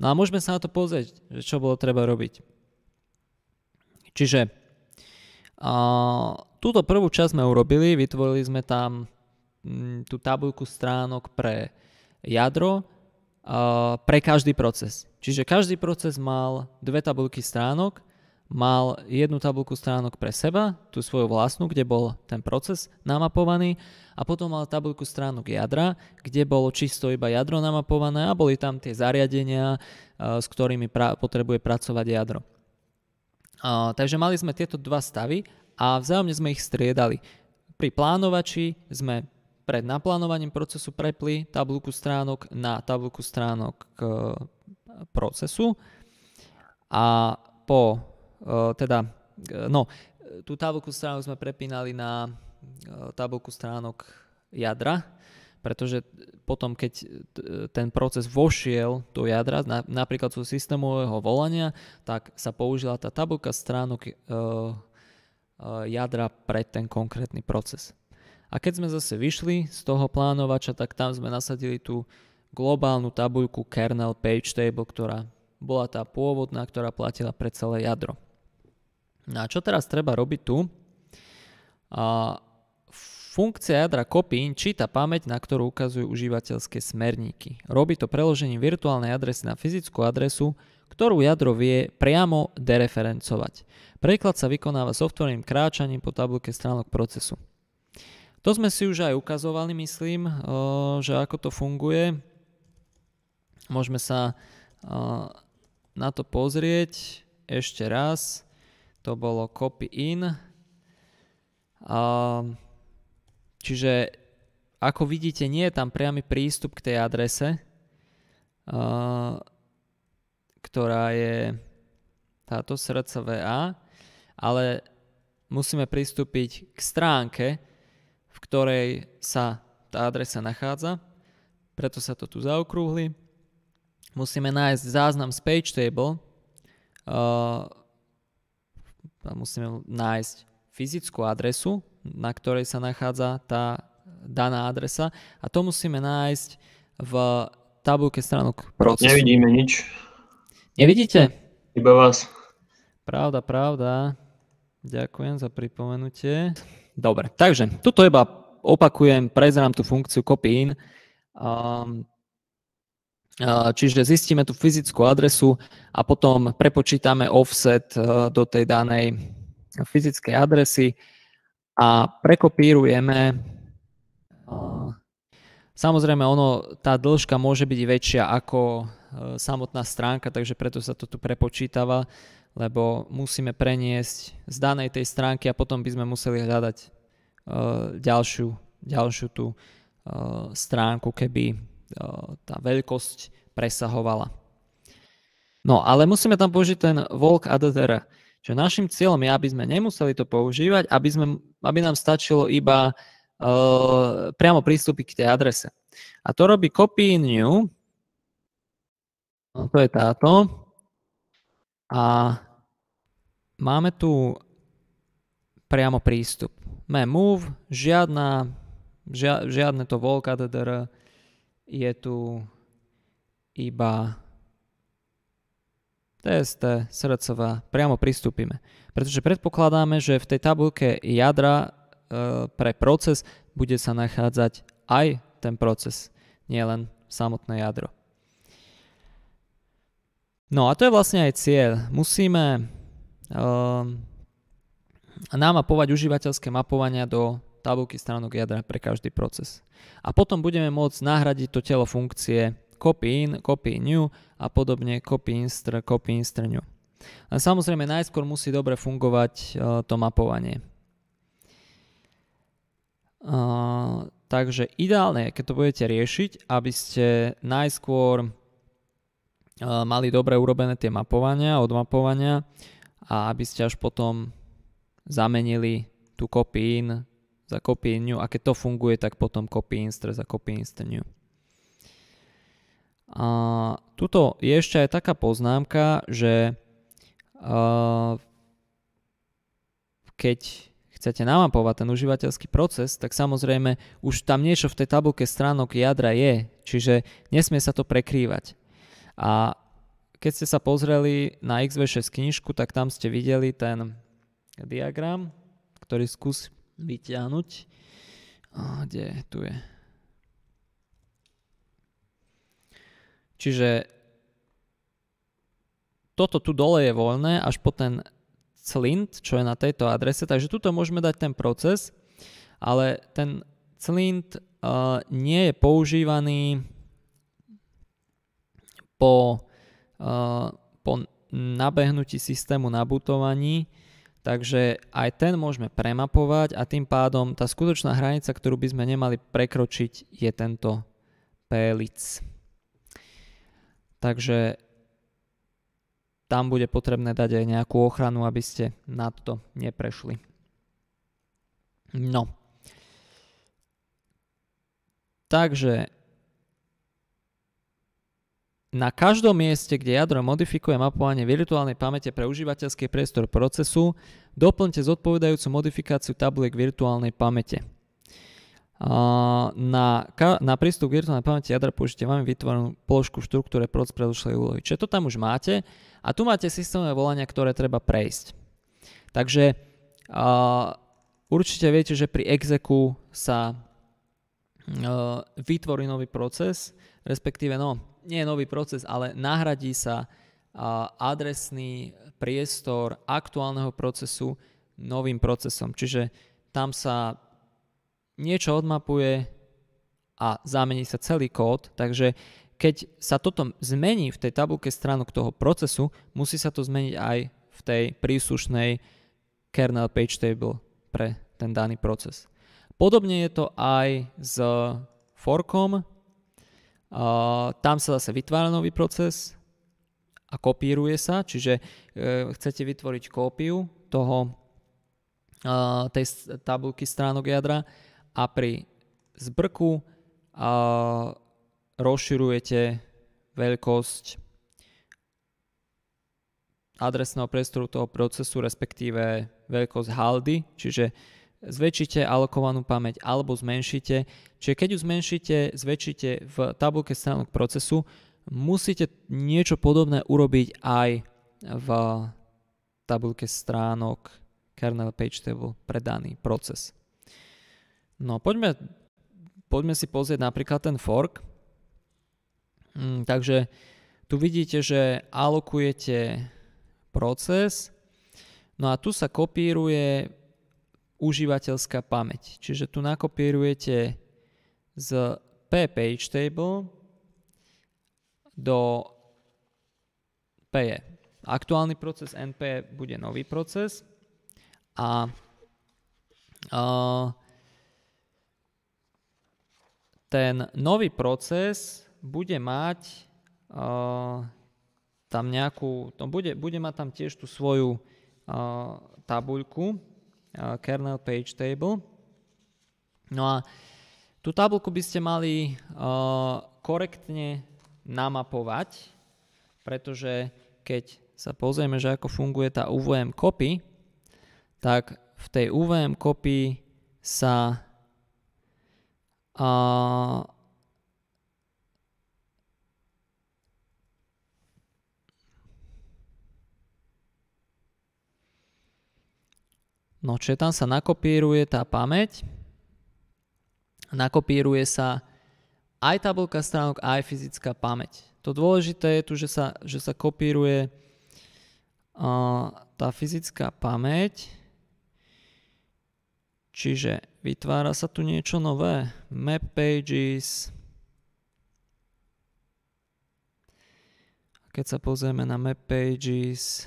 No a môžeme sa na to pozrieť, že čo bolo treba robiť. Čiže a, túto prvú časť sme urobili, vytvorili sme tam m, mm, tú tabuľku stránok pre jadro, a, pre každý proces. Čiže každý proces mal dve tabuľky stránok mal jednu tabulku stránok pre seba, tú svoju vlastnú, kde bol ten proces namapovaný a potom mal tabulku stránok jadra, kde bolo čisto iba jadro namapované a boli tam tie zariadenia, eh, s ktorými pra- potrebuje pracovať jadro. Eh, takže mali sme tieto dva stavy a vzájomne sme ich striedali. Pri plánovači sme pred naplánovaním procesu prepli tabulku stránok na tabulku stránok k eh, procesu a po teda, no, tú tabulku stránok sme prepínali na e, tabulku stránok jadra, pretože potom, keď ten proces vošiel do jadra, napríklad zo systémového volania, tak sa použila tá tabulka stránok e, e, jadra pre ten konkrétny proces. A keď sme zase vyšli z toho plánovača, tak tam sme nasadili tú globálnu tabuľku kernel page table, ktorá bola tá pôvodná, ktorá platila pre celé jadro. No a čo teraz treba robiť tu? A funkcia jadra copy číta pamäť, na ktorú ukazujú užívateľské smerníky. Robí to preložením virtuálnej adresy na fyzickú adresu, ktorú jadro vie priamo dereferencovať. Preklad sa vykonáva softverným kráčaním po tabulke stránok procesu. To sme si už aj ukazovali, myslím, eh, že ako to funguje. Môžeme sa eh, na to pozrieť ešte raz to bolo copy in. Čiže ako vidíte, nie je tam priamy prístup k tej adrese, ktorá je táto VA, ale musíme pristúpiť k stránke, v ktorej sa tá adresa nachádza, preto sa to tu zaokrúhli. Musíme nájsť záznam z table musíme nájsť fyzickú adresu, na ktorej sa nachádza tá daná adresa a to musíme nájsť v tabulke stránok procesu. Nevidíme nič. Nevidíte? Iba vás. Pravda, pravda. Ďakujem za pripomenutie. Dobre, takže tuto iba opakujem, prezerám tú funkciu copy in. Um, Čiže zistíme tú fyzickú adresu a potom prepočítame offset do tej danej fyzickej adresy a prekopírujeme. Samozrejme, ono, tá dĺžka môže byť väčšia ako samotná stránka, takže preto sa to tu prepočítava, lebo musíme preniesť z danej tej stránky a potom by sme museli hľadať ďalšiu, ďalšiu tú stránku, keby tá veľkosť presahovala. No ale musíme tam použiť ten walk adder. Čiže našim cieľom je, aby sme nemuseli to používať, aby, sme, aby nám stačilo iba uh, priamo prístupy k tej adrese. A to robí copy new, no, to je táto, a máme tu priamo prístup. Máme move, žiadna, žia, žiadne to walk addr, je tu iba TST, srdcová, priamo pristúpime. Pretože predpokladáme, že v tej tabulke jadra e, pre proces bude sa nachádzať aj ten proces, nielen samotné jadro. No a to je vlastne aj cieľ. Musíme e, námapovať užívateľské mapovania do tabulky stránok jadra pre každý proces. A potom budeme môcť nahradiť to telo funkcie copy in, copy new a podobne copy instr, copy instr new. A samozrejme najskôr musí dobre fungovať uh, to mapovanie. Uh, takže ideálne keď to budete riešiť, aby ste najskôr uh, mali dobre urobené tie mapovania, odmapovania a aby ste až potom zamenili tú copy in za copy new a keď to funguje, tak potom copy instre za copy inst new. A tuto je ešte aj taká poznámka, že uh, keď chcete namapovať ten užívateľský proces, tak samozrejme už tam niečo v tej tabulke stránok jadra je, čiže nesmie sa to prekrývať. A keď ste sa pozreli na XV6 knižku, tak tam ste videli ten diagram, ktorý skúsim vyťahnuť. A kde tu je? Čiže toto tu dole je voľné až po ten clint, čo je na tejto adrese, takže tuto môžeme dať ten proces, ale ten clint uh, nie je používaný po, uh, po nabehnutí systému na butovaní, Takže aj ten môžeme premapovať a tým pádom tá skutočná hranica, ktorú by sme nemali prekročiť, je tento PLIC. Takže tam bude potrebné dať aj nejakú ochranu, aby ste na to neprešli. No. Takže na každom mieste, kde jadro modifikuje mapovanie virtuálnej pamäte pre užívateľský priestor procesu, doplňte zodpovedajúcu modifikáciu tabuliek virtuálnej pamäte. Na, na prístup k virtuálnej pamäti jadra použite vám vytvorenú položku v štruktúre proces predošlej úlohy. Čiže to tam už máte a tu máte systémové volania, ktoré treba prejsť. Takže uh, určite viete, že pri exeku sa uh, vytvorí nový proces, respektíve no, nie nový proces, ale nahradí sa adresný priestor aktuálneho procesu novým procesom. Čiže tam sa niečo odmapuje a zamení sa celý kód, takže keď sa toto zmení v tej tabulke k toho procesu, musí sa to zmeniť aj v tej príslušnej kernel page table pre ten daný proces. Podobne je to aj s forkom, tam sa zase vytvára nový proces a kopíruje sa, čiže uh, chcete vytvoriť kópiu toho, uh, tej tabulky stránok jadra a pri zbrku uh, rozširujete veľkosť adresného priestoru toho procesu, respektíve veľkosť haldy, čiže uh, zväčšite alokovanú pamäť alebo zmenšite. Čiže keď ju zmenšite, zväčšite v tabulke stránok procesu, musíte niečo podobné urobiť aj v tabulke stránok kernel page table pre daný proces. No poďme, poďme si pozrieť napríklad ten fork. Mm, takže tu vidíte, že alokujete proces, no a tu sa kopíruje užívateľská pamäť. Čiže tu nakopírujete z Page table do PE. Aktuálny proces NP bude nový proces a uh, ten nový proces bude mať uh, tam nejakú, to bude, bude mať tam tiež tú svoju uh, tabuľku, kernel page table. No a tú tabulku by ste mali uh, korektne namapovať, pretože keď sa pozrieme, že ako funguje tá UVM copy, tak v tej UVM copy sa uh, No čiže tam sa nakopíruje tá pamäť, nakopíruje sa aj tabulka stránok, aj fyzická pamäť. To dôležité je tu, že sa, že sa kopíruje uh, tá fyzická pamäť, čiže vytvára sa tu niečo nové. Map pages. Keď sa pozrieme na map pages,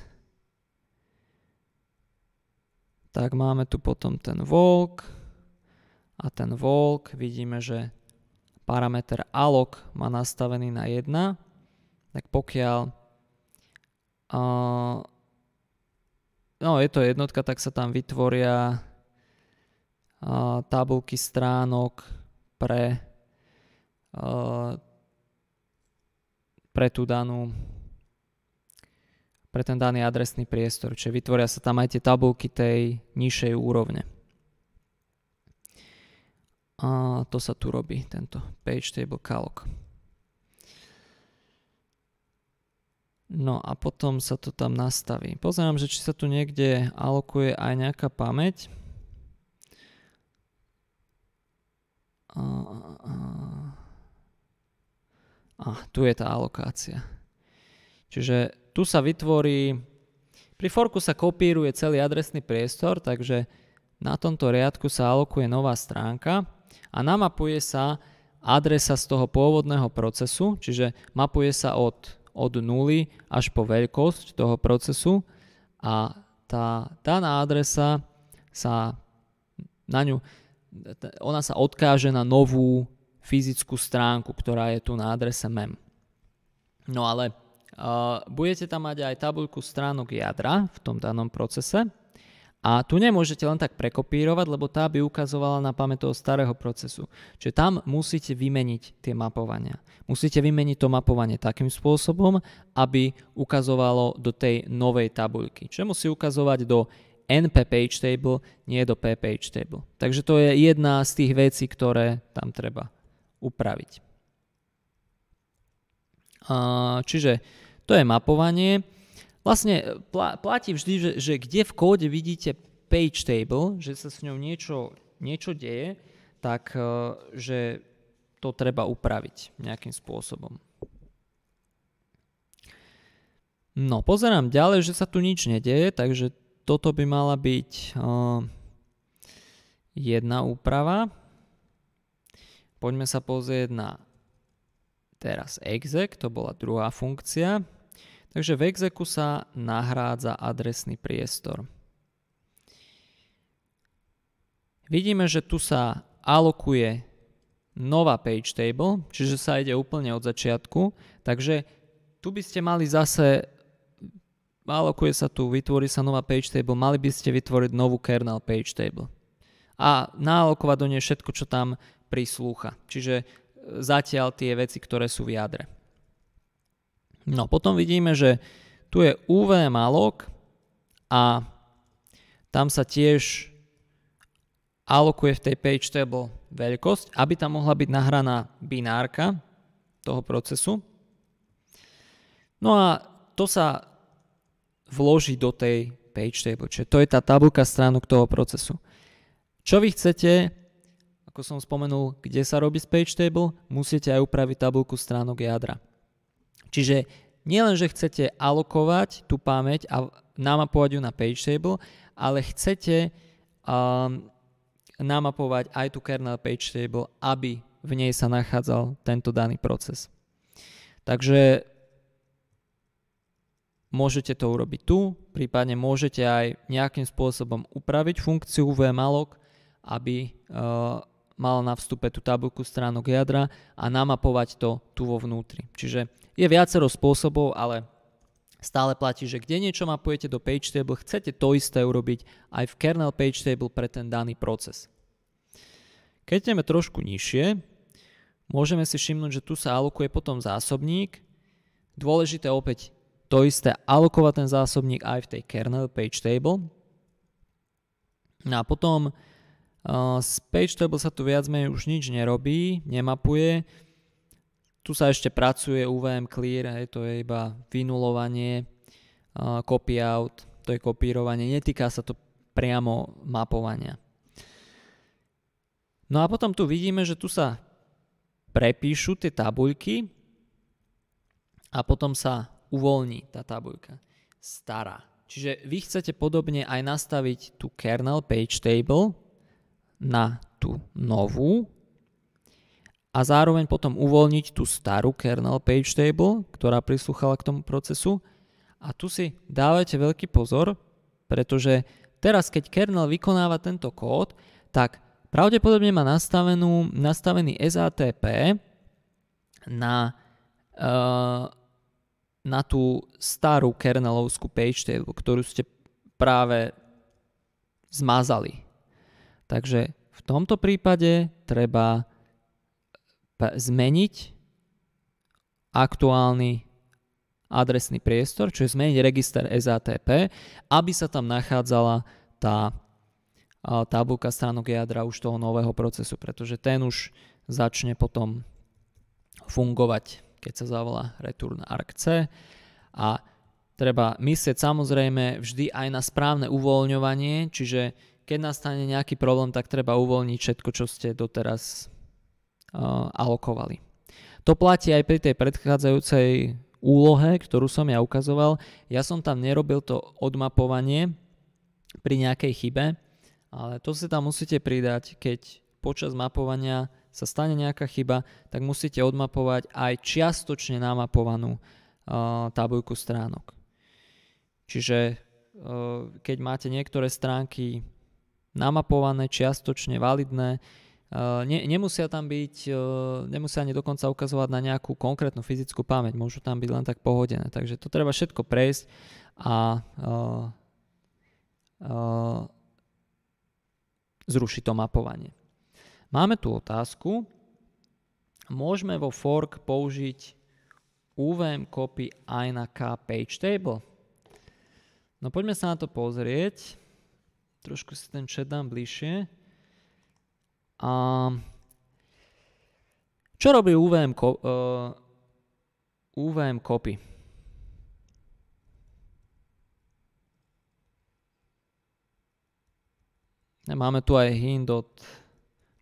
tak máme tu potom ten walk a ten walk vidíme, že parameter alok má nastavený na 1, tak pokiaľ uh, no je to jednotka, tak sa tam vytvoria uh, tabulky stránok pre uh, pre tú danú pre ten daný adresný priestor, čiže vytvoria sa tam aj tie tabulky tej nižšej úrovne. A to sa tu robí, tento page table calc. No a potom sa to tam nastaví. Pozerám, že či sa tu niekde alokuje aj nejaká pamäť. A, a, a tu je tá alokácia. Čiže tu sa vytvorí, pri forku sa kopíruje celý adresný priestor, takže na tomto riadku sa alokuje nová stránka a namapuje sa adresa z toho pôvodného procesu, čiže mapuje sa od, od nuly až po veľkosť toho procesu a tá daná adresa sa na ňu, ona sa odkáže na novú fyzickú stránku, ktorá je tu na adrese mem. No ale budete tam mať aj tabuľku stránok jadra v tom danom procese a tu nemôžete len tak prekopírovať, lebo tá by ukazovala na pamäť toho starého procesu. Čiže tam musíte vymeniť tie mapovania. Musíte vymeniť to mapovanie takým spôsobom, aby ukazovalo do tej novej tabuľky. Čiže musí ukazovať do NP page table, nie do P page table. Takže to je jedna z tých vecí, ktoré tam treba upraviť. Čiže to je mapovanie. Vlastne e, platí vždy, že, že kde v kóde vidíte page table, že sa s ňou niečo, niečo deje, tak e, že to treba upraviť nejakým spôsobom. No, pozerám ďalej, že sa tu nič nedeje, takže toto by mala byť uh, jedna úprava. Poďme sa pozrieť na teraz exec, to bola druhá funkcia. Takže v exeku sa nahrádza adresný priestor. Vidíme, že tu sa alokuje nová page table, čiže sa ide úplne od začiatku, takže tu by ste mali zase, alokuje sa tu, vytvorí sa nová page table, mali by ste vytvoriť novú kernel page table a naalokovať do nej všetko, čo tam prislúcha. Čiže e, zatiaľ tie veci, ktoré sú v jadre. No potom vidíme, že tu je UV malok a tam sa tiež alokuje v tej page table veľkosť, aby tam mohla byť nahraná binárka toho procesu. No a to sa vloží do tej page table, čiže to je tá tabulka stránok toho procesu. Čo vy chcete, ako som spomenul, kde sa robí z page table, musíte aj upraviť tabulku stránok jadra. Čiže nielen, že chcete alokovať tú pamäť a namapovať ju na page table, ale chcete um, namapovať aj tú kernel table, aby v nej sa nachádzal tento daný proces. Takže môžete to urobiť tu, prípadne môžete aj nejakým spôsobom upraviť funkciu vmalog, aby uh, mal na vstupe tú tabulku stránok jadra a namapovať to tu vo vnútri. Čiže je viacero spôsobov, ale stále platí, že kde niečo mapujete do page table. chcete to isté urobiť aj v kernel page table pre ten daný proces. Keď ideme trošku nižšie, môžeme si všimnúť, že tu sa alokuje potom zásobník. Dôležité opäť to isté alokovať ten zásobník aj v tej kernel table. No a potom eh, z page table sa tu viac menej už nič nerobí, nemapuje. Tu sa ešte pracuje UVM Clear, hej, to je iba vynulovanie, uh, copy-out, to je kopírovanie, netýka sa to priamo mapovania. No a potom tu vidíme, že tu sa prepíšu tie tabuľky a potom sa uvoľní tá tabuľka. Stará. Čiže vy chcete podobne aj nastaviť tú kernel page table na tú novú a zároveň potom uvoľniť tú starú kernel page table, ktorá prislúchala k tomu procesu. A tu si dávajte veľký pozor, pretože teraz keď kernel vykonáva tento kód, tak pravdepodobne má nastavenú, nastavený SATP na, uh, na tú starú kernelovskú page table, ktorú ste práve zmazali. Takže v tomto prípade treba zmeniť aktuálny adresný priestor, je zmeniť register SATP, aby sa tam nachádzala tá tabulka stránok jadra už toho nového procesu, pretože ten už začne potom fungovať, keď sa zavolá return arc a treba myslieť samozrejme vždy aj na správne uvoľňovanie, čiže keď nastane nejaký problém, tak treba uvoľniť všetko, čo ste doteraz Eh, alokovali. To platí aj pri tej predchádzajúcej úlohe, ktorú som ja ukazoval. Ja som tam nerobil to odmapovanie pri nejakej chybe, ale to si tam musíte pridať, keď počas mapovania sa stane nejaká chyba, tak musíte odmapovať aj čiastočne namapovanú uh, tabuľku stránok. Čiže uh, keď máte niektoré stránky namapované, čiastočne validné, Eh, ne, nemusia tam byť, eh, nemusia ani dokonca ukazovať na nejakú konkrétnu fyzickú pamäť, môžu tam byť len tak pohodené. Takže to treba všetko prejsť a uh, uh, zrušiť to mapovanie. Máme tu otázku. Môžeme vo fork použiť UVM copy aj na K-page table? No poďme sa na to pozrieť. Trošku si ten chat dám bližšie. A čo robí UVM, ko- uh, eh, UVM copy? Máme tu aj hint od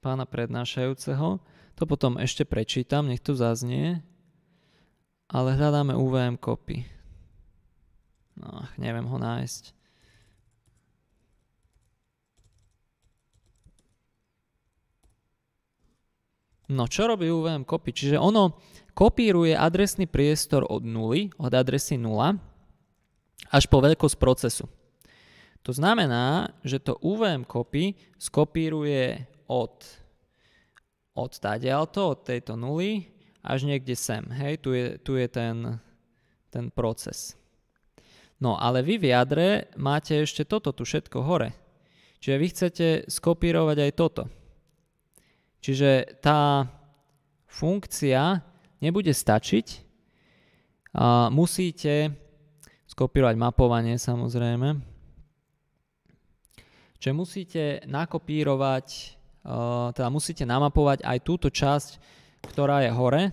pána prednášajúceho. To potom ešte prečítam, nech to zaznie. Ale hľadáme UVM copy. No, neviem ho nájsť. No čo robí UVM copy? Čiže ono kopíruje adresný priestor od nuly, od adresy 0, až po veľkosť procesu. To znamená, že to UVM copy skopíruje od, od tadialto, od tejto nuly, až niekde sem. Hej, tu je, tu je ten, ten proces. No ale vy v jadre máte ešte toto tu všetko hore. Čiže vy chcete skopírovať aj toto. Čiže tá funkcia nebude stačiť. A musíte skopírovať mapovanie samozrejme. Čiže musíte nakopírovať, e, teda musíte namapovať aj túto časť, ktorá je hore.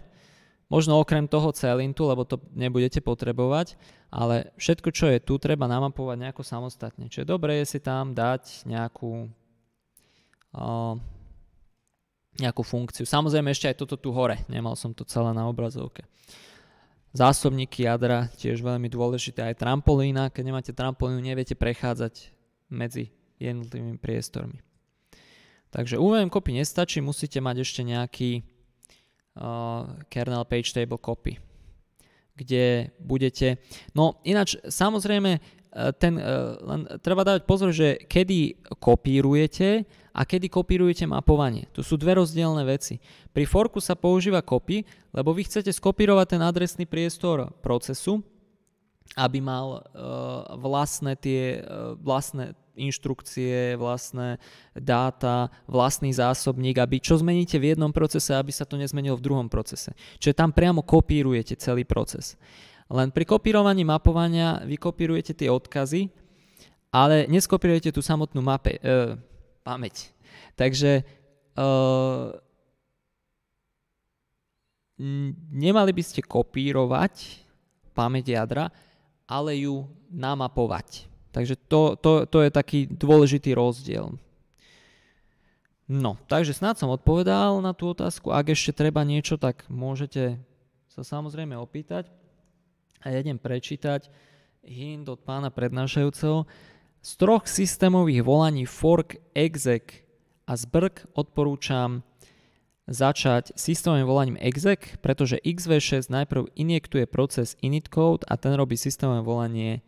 Možno okrem toho celintu, lebo to nebudete potrebovať, ale všetko, čo je tu, treba namapovať nejako samostatne. Čiže dobre je si tam dať nejakú e, nejakú funkciu. Samozrejme ešte aj toto tu hore, nemal som to celé na obrazovke. Zásobníky jadra, tiež veľmi dôležité, aj trampolína, keď nemáte trampolínu, neviete prechádzať medzi jednotlivými priestormi. Takže UVM copy nestačí, musíte mať ešte nejaký uh, kernel page table copy, kde budete... No ináč, samozrejme, E, ten, e, len treba dávať pozor, že kedy kopírujete a kedy kopírujete mapovanie. To sú dve rozdielne veci. Pri forku sa používa copy, lebo vy chcete skopírovať ten adresný priestor procesu, aby mal uh, vlastné tie uh, vlastné inštrukcie, vlastné dáta, vlastný zásobník, aby čo zmeníte v jednom procese, aby sa to nezmenilo v druhom procese. Čiže tam priamo kopírujete celý proces. Len pri kopírovaní mapovania vykopírujete tie odkazy, ale neskopírujete tú samotnú mape, e, pamäť. Takže e, nemali by ste kopírovať pamäť jadra, ale ju namapovať. Takže to, to, to je taký dôležitý rozdiel. No, takže snad som odpovedal na tú otázku. Ak ešte treba niečo, tak môžete sa samozrejme opýtať a ja idem prečítať hint od pána prednášajúceho. Z troch systémových volaní fork, exec a zbrk odporúčam začať systémovým volaním exec, pretože xv6 najprv injektuje proces init code a ten robí systémové volanie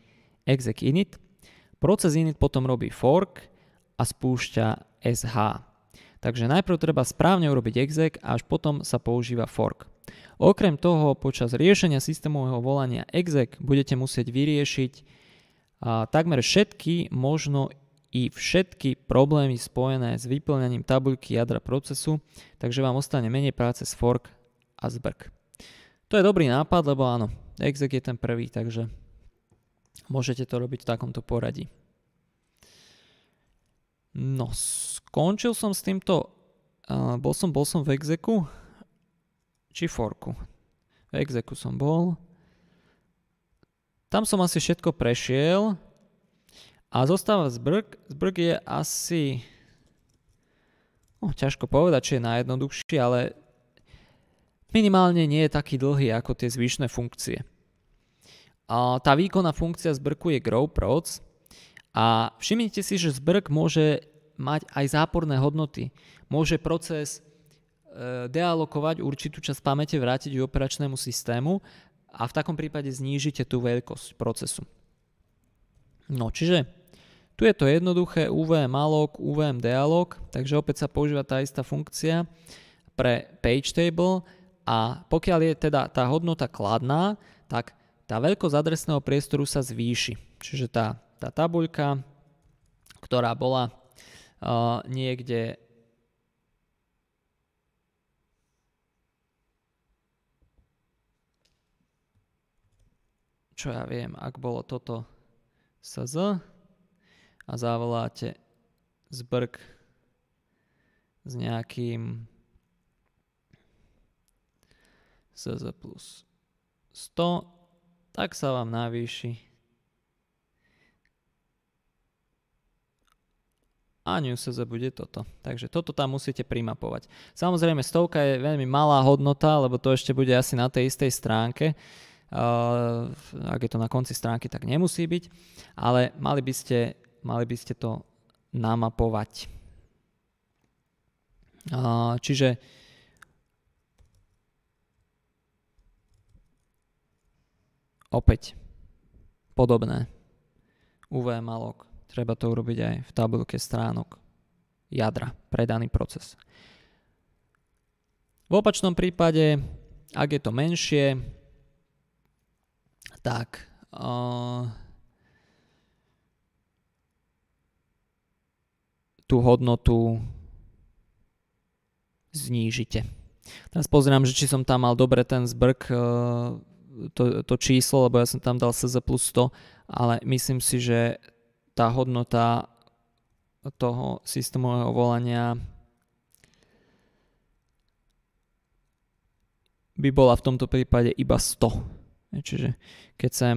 exec init. Proces init potom robí fork a spúšťa sh. Takže najprv treba správne urobiť exec a až potom sa používa fork. Okrem toho, počas riešenia systémového volania exec budete musieť vyriešiť a, takmer všetky, možno i všetky problémy spojené s vyplňaním tabuľky jadra procesu, takže vám ostane menej práce s fork a zbrk. To je dobrý nápad, lebo áno, exec je ten prvý, takže môžete to robiť v takomto poradí. No, skončil som s týmto, uh, bol, som, bol som v exeku, či forku. V exeku som bol. Tam som asi všetko prešiel a zostáva zbrk. Zbrk je asi... No, ťažko povedať, či je najjednoduchší, ale minimálne nie je taký dlhý ako tie zvyšné funkcie. A tá výkonná funkcia zbrku je growproc a všimnite si, že zbrk môže mať aj záporné hodnoty. Môže proces Eh, dealokovať určitú časť pamäte, vrátiť ju operačnému systému a v takom prípade znížite tú veľkosť procesu. No čiže tu je to jednoduché UVM malok, UVM dialog, takže opäť sa používa tá istá funkcia pre page table a pokiaľ je teda tá hodnota kladná, tak tá veľkosť adresného priestoru sa zvýši. Čiže tá, tá tabuľka, ktorá bola uh, niekde čo ja viem, ak bolo toto SZ a zavoláte zbrk s nejakým SZ plus 100, tak sa vám navýši a new SZ bude toto. Takže toto tam musíte primapovať. Samozrejme stovka je veľmi malá hodnota, lebo to ešte bude asi na tej istej stránke, Eh, ak je to na konci stránky, tak nemusí byť, ale mali by ste, mali by ste to namapovať. Eh, čiže opäť podobné. UV malok. Treba to urobiť aj v tabulke stránok jadra predaný proces. V opačnom prípade, ak je to menšie, tak. Uh, tú hodnotu znížite. Teraz pozerám, že či som tam mal dobre ten zbrk, e, to, to číslo, lebo ja som tam dal SZ plus 100, ale myslím si, že tá hodnota toho systémového volania by bola v tomto prípade iba 100. Čiže keď chcem,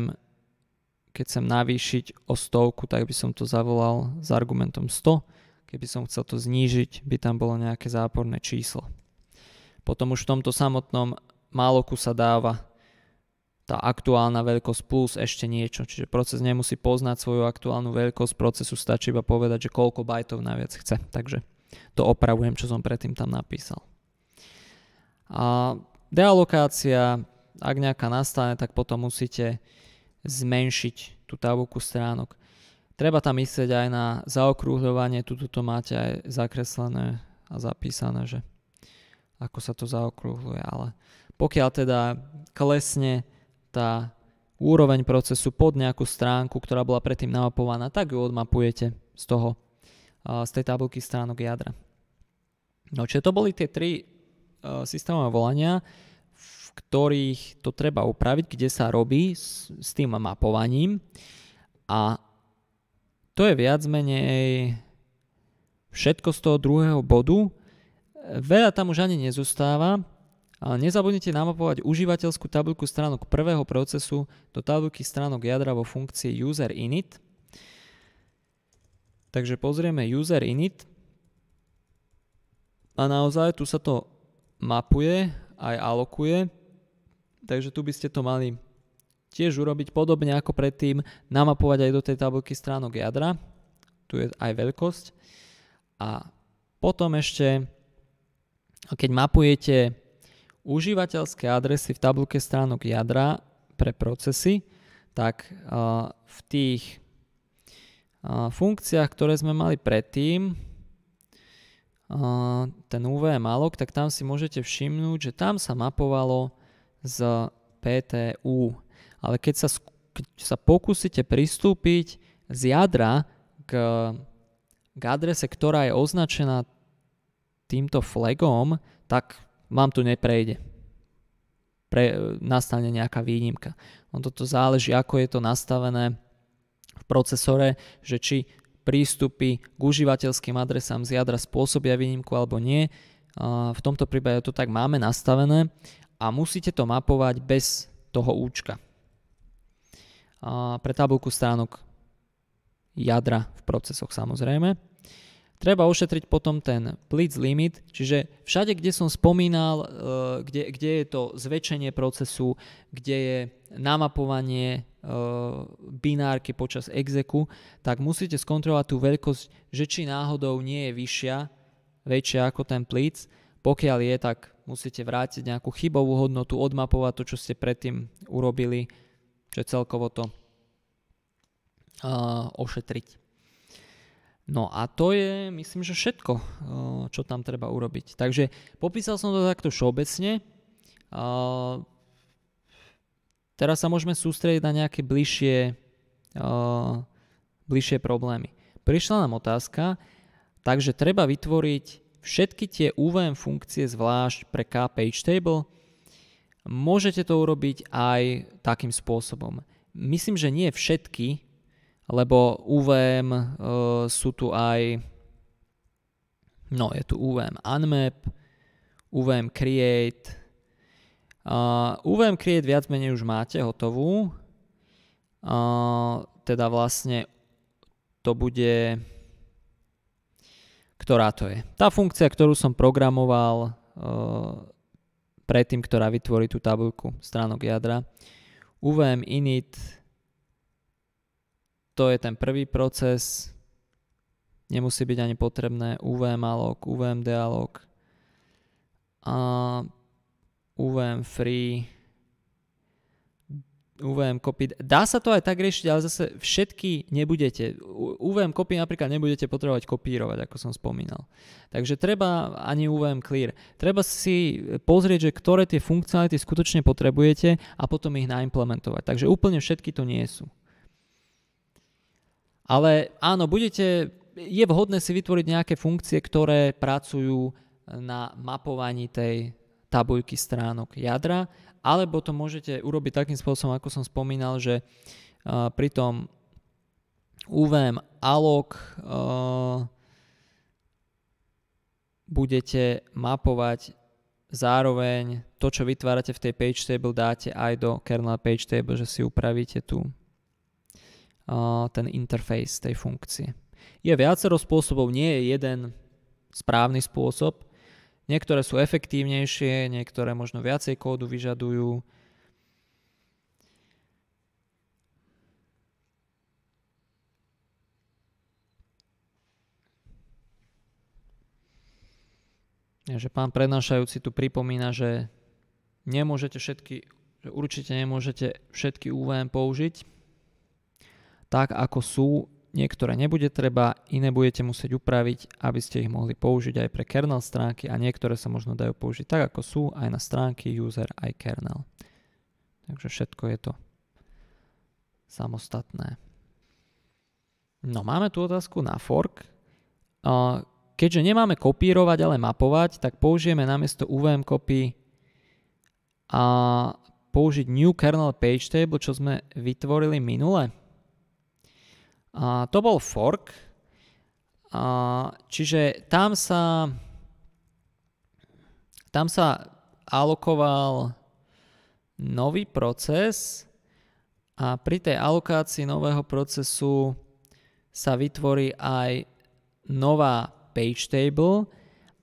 keď chcem navýšiť o stovku, tak by som to zavolal s argumentom 100. Keby som chcel to znížiť, by tam bolo nejaké záporné číslo. Potom už v tomto samotnom máloku sa dáva tá aktuálna veľkosť plus ešte niečo. Čiže proces nemusí poznať svoju aktuálnu veľkosť procesu, stačí iba povedať, že koľko bajtov naviac chce. Takže to opravujem, čo som predtým tam napísal. A dealokácia ak nejaká nastane, tak potom musíte zmenšiť tú tabuku stránok. Treba tam myslieť aj na zaokrúhľovanie, Tuto to máte aj zakreslené a zapísané, že ako sa to zaokrúhľuje, ale pokiaľ teda klesne tá úroveň procesu pod nejakú stránku, ktorá bola predtým namapovaná, tak ju odmapujete z toho, z tej tabulky stránok jadra. No čiže to boli tie tri e, systémové volania ktorých to treba upraviť, kde sa robí s, s tým mapovaním. A to je viac menej všetko z toho druhého bodu. Veľa tam už ani nezostáva, ale nezabudnite namapovať užívateľskú tabuľku stránok prvého procesu do tabuľky stránok jadra vo funkcii user init. Takže pozrieme user init a naozaj tu sa to mapuje aj alokuje. Takže tu by ste to mali tiež urobiť podobne ako predtým, namapovať aj do tej tabulky stránok jadra, tu je aj veľkosť. A potom ešte, keď mapujete užívateľské adresy v tabulke stránok jadra pre procesy, tak v tých funkciách, ktoré sme mali predtým, ten UVM alok, tak tam si môžete všimnúť, že tam sa mapovalo z PTU. Ale keď sa, keď sa pokúsite pristúpiť z jadra k, k adrese, ktorá je označená týmto flagom, tak vám tu neprejde. Pre, nastane nejaká výnimka. On no toto záleží, ako je to nastavené v procesore, že či prístupy k užívateľským adresám z jadra spôsobia výnimku alebo nie. V tomto prípade to tak máme nastavené a musíte to mapovať bez toho účka. A pre tabulku stránok jadra v procesoch samozrejme. Treba ošetriť potom ten blitz limit, čiže všade, kde som spomínal, e, kde, kde je to zväčšenie procesu, kde je namapovanie e, binárky počas exeku, tak musíte skontrolovať tú veľkosť, že či náhodou nie je vyššia, väčšia ako ten plic, Pokiaľ je, tak musíte vrátiť nejakú chybovú hodnotu, odmapovať to, čo ste predtým urobili, že celkovo to uh, ošetriť. No a to je, myslím, že všetko, uh, čo tam treba urobiť. Takže popísal som to takto všeobecne. Uh, teraz sa môžeme sústrediť na nejaké bližšie, uh, bližšie problémy. Prišla nám otázka, takže treba vytvoriť všetky tie UVM funkcie zvlášť pre page table, môžete to urobiť aj takým spôsobom. Myslím, že nie všetky, lebo UVM e, sú tu aj no je tu UVM unmap, UVM create uh, UVM create viac menej už máte hotovú uh, teda vlastne to bude ktorá to je. Tá funkcia, ktorú som programoval e, predtým, ktorá vytvorí tú tabuľku stránok jadra. UVM init, to je ten prvý proces, nemusí byť ani potrebné UVM alok, UVM dialog a UVM free UVM copy. Dá sa to aj tak riešiť, ale zase všetky nebudete. UVM copy napríklad nebudete potrebovať kopírovať, ako som spomínal. Takže treba ani UVM clear. Treba si pozrieť, že ktoré tie funkcionality skutočne potrebujete a potom ich naimplementovať. Takže úplne všetky to nie sú. Ale áno, budete, je vhodné si vytvoriť nejaké funkcie, ktoré pracujú na mapovaní tej tabuľky stránok jadra alebo to môžete urobiť takým spôsobom, ako som spomínal, že pri tom UVM alok budete mapovať zároveň to, čo vytvárate v tej page table, dáte aj do kernel page table, že si upravíte tu ten interface tej funkcie. Je viacero spôsobov, nie je jeden správny spôsob, Niektoré sú efektívnejšie, niektoré možno viacej kódu vyžadujú. Takže pán prednášajúci tu pripomína, že nemôžete všetky, že určite nemôžete všetky UVM použiť tak, ako sú Niektoré nebude treba, iné budete musieť upraviť, aby ste ich mohli použiť aj pre kernel stránky a niektoré sa možno dajú použiť tak, ako sú, aj na stránky user, aj kernel. Takže všetko je to samostatné. No máme tu otázku na fork. Keďže nemáme kopírovať, ale mapovať, tak použijeme namiesto UVM copy a použiť new kernel page table, čo sme vytvorili minule a to bol fork, a čiže tam sa, tam sa alokoval nový proces a pri tej alokácii nového procesu sa vytvorí aj nová page table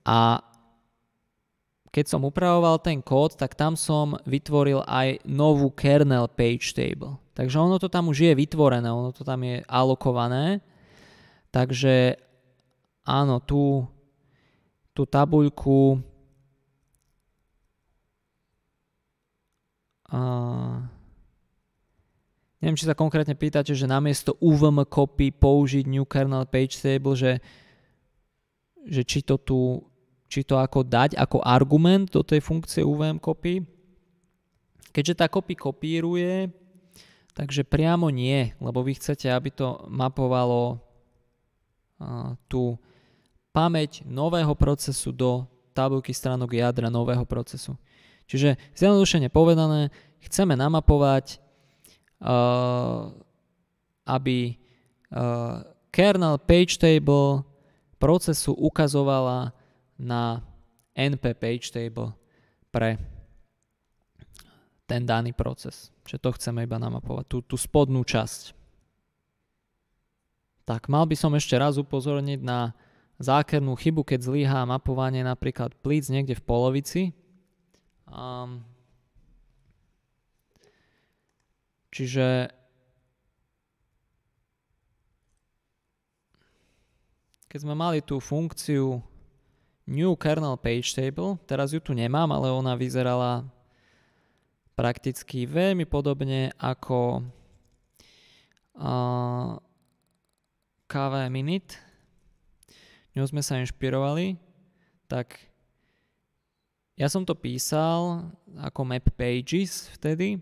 a keď som upravoval ten kód, tak tam som vytvoril aj novú kernel page table. Takže ono to tam už je vytvorené, ono to tam je alokované. Takže áno, tú, tú tabuľku uh, neviem, či sa konkrétne pýtate, že namiesto UVM copy použiť new kernel page table, že, že či to tu či to ako dať ako argument do tej funkcie UVM copy. Keďže tá copy kopíruje, Takže priamo nie, lebo vy chcete, aby to mapovalo tú pamäť nového procesu do tabulky stránok jadra nového procesu. Čiže zjednodušene povedané, chceme namapovať, aby kernel page table procesu ukazovala na np page table pre ten daný proces. Čiže to chceme iba namapovať, tú, tú spodnú časť. Tak mal by som ešte raz upozorniť na zákernú chybu, keď zlyhá mapovanie napríklad plíc niekde v polovici. Um, čiže keď sme mali tú funkciu new kernel page table, teraz ju tu nemám, ale ona vyzerala prakticky veľmi podobne ako uh, KV Minute. Ňou sme sa inšpirovali, tak ja som to písal ako map pages vtedy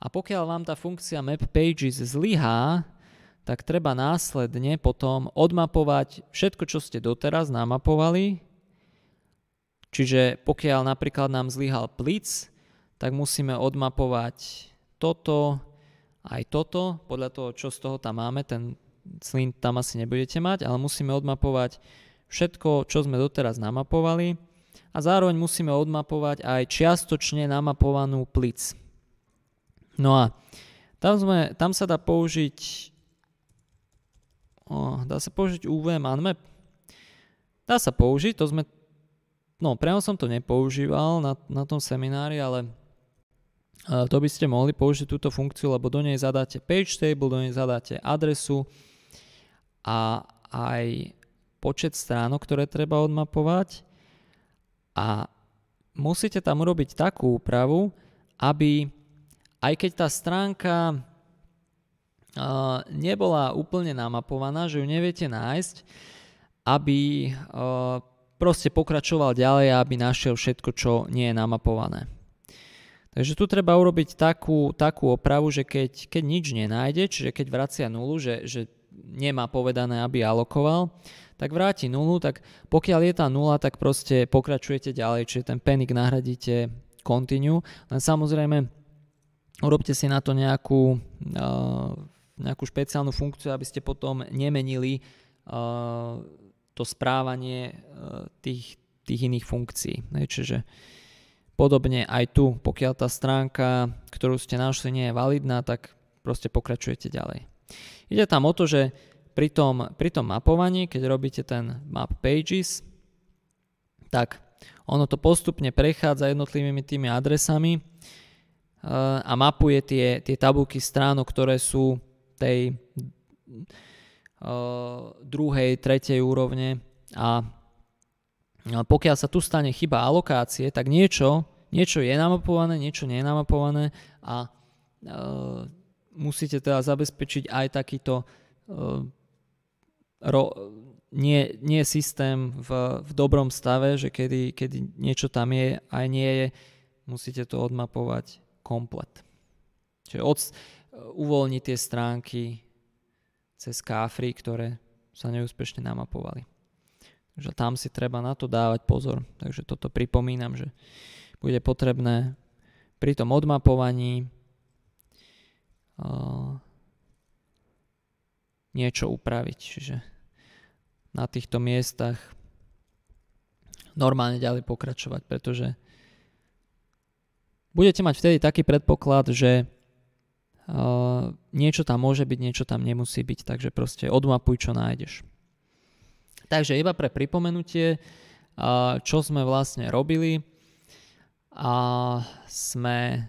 a pokiaľ vám tá funkcia map pages zlyhá, tak treba následne potom odmapovať všetko, čo ste doteraz namapovali. Čiže pokiaľ napríklad nám zlyhal plic, tak musíme odmapovať toto, aj toto, podľa toho, čo z toho tam máme, ten slint tam asi nebudete mať, ale musíme odmapovať všetko, čo sme doteraz namapovali a zároveň musíme odmapovať aj čiastočne namapovanú plic. No a tam, sme, tam sa dá použiť o, dá sa použiť UV manmap? Dá sa použiť, to sme no, priamo som to nepoužíval na, na tom seminári, ale to by ste mohli použiť túto funkciu, lebo do nej zadáte page table, do nej zadáte adresu a aj počet stránok, ktoré treba odmapovať a musíte tam urobiť takú úpravu, aby aj keď tá stránka uh, nebola úplne namapovaná, že ju neviete nájsť, aby uh, proste pokračoval ďalej a aby našiel všetko, čo nie je namapované. Takže tu treba urobiť takú, takú opravu, že keď, keď nič nenájde, čiže keď vracia nulu, že, že nemá povedané, aby alokoval, tak vráti nulu, tak pokiaľ je tá nula, tak proste pokračujete ďalej, čiže ten penik nahradíte continue, len samozrejme urobte si na to nejakú, eh, nejakú špeciálnu funkciu, aby ste potom nemenili eh, to správanie eh, tých, tých iných funkcií. Čiže Podobne aj tu, pokiaľ tá stránka, ktorú ste našli, nie je validná, tak proste pokračujete ďalej. Ide tam o to, že pri tom, pri tom mapovaní, keď robíte ten map pages, tak ono to postupne prechádza jednotlivými tými adresami e, a mapuje tie, tie tabulky stránok, ktoré sú tej e, druhej, tretej úrovne a pokiaľ sa tu stane chyba alokácie, tak niečo, niečo je namapované, niečo nie je namapované a e, musíte teda zabezpečiť aj takýto e, ro, nie, nie systém v, v dobrom stave, že kedy, kedy niečo tam je aj nie je, musíte to odmapovať komplet. Čiže od, e, uvoľniť tie stránky cez káfry, ktoré sa neúspešne namapovali že tam si treba na to dávať pozor. Takže toto pripomínam, že bude potrebné pri tom odmapovaní uh, niečo upraviť. Čiže na týchto miestach normálne ďalej pokračovať, pretože budete mať vtedy taký predpoklad, že uh, niečo tam môže byť, niečo tam nemusí byť, takže proste odmapuj, čo nájdeš. Takže iba pre pripomenutie, čo sme vlastne robili a sme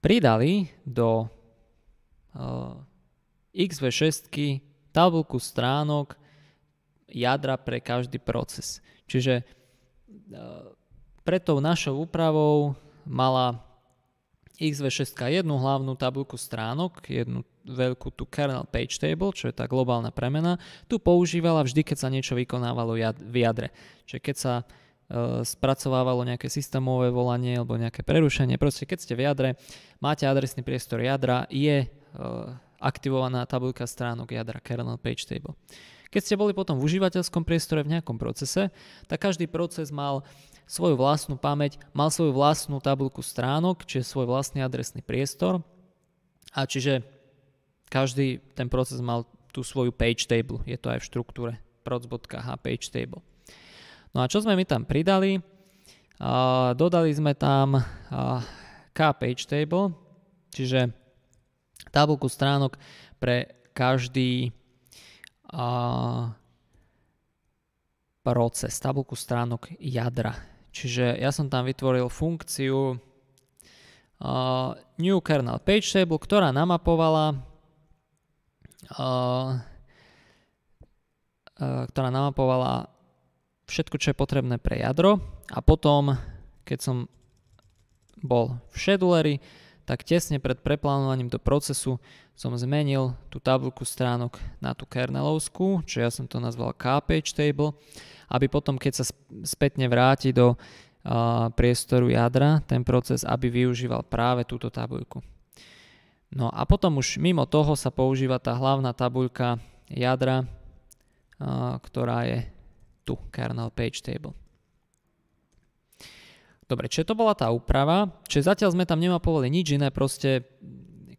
pridali do XV6 tabulku stránok jadra pre každý proces. Čiže pred tou našou úpravou mala XV6 jednu hlavnú tabulku stránok, jednu veľkú tú kernel page table, čo je tá globálna premena, tu používala vždy, keď sa niečo vykonávalo v jadre. Čiže keď sa e, spracovávalo nejaké systémové volanie alebo nejaké prerušenie. Proste keď ste v jadre, máte adresný priestor jadra, je e, aktivovaná tabulka stránok jadra kernel page table. Keď ste boli potom v užívateľskom priestore v nejakom procese, tak každý proces mal svoju vlastnú pamäť, mal svoju vlastnú tabulku stránok, čiže svoj vlastný adresný priestor a čiže každý ten proces mal tú svoju page table, je to aj v štruktúre proc.h page table. No a čo sme my tam pridali? dodali sme tam k page table, čiže tabulku stránok pre každý proces, tabulku stránok jadra Čiže ja som tam vytvoril funkciu uh, new kernel page table, ktorá namapovala uh, uh, ktorá namapovala všetko, čo je potrebné pre jadro a potom, keď som bol v scheduleri, tak tesne pred preplánovaním do procesu som zmenil tú tabulku stránok na tú kernelovskú, čo ja som to nazval K-page table aby potom, keď sa spätne vráti do priestoru jadra, ten proces, aby využíval práve túto tabuľku. No a potom už mimo toho sa používa tá hlavná tabuľka jadra, ktorá je tu, kernel page table. Dobre, čiže to bola tá úprava, čiže zatiaľ sme tam nemapovali nič iné, proste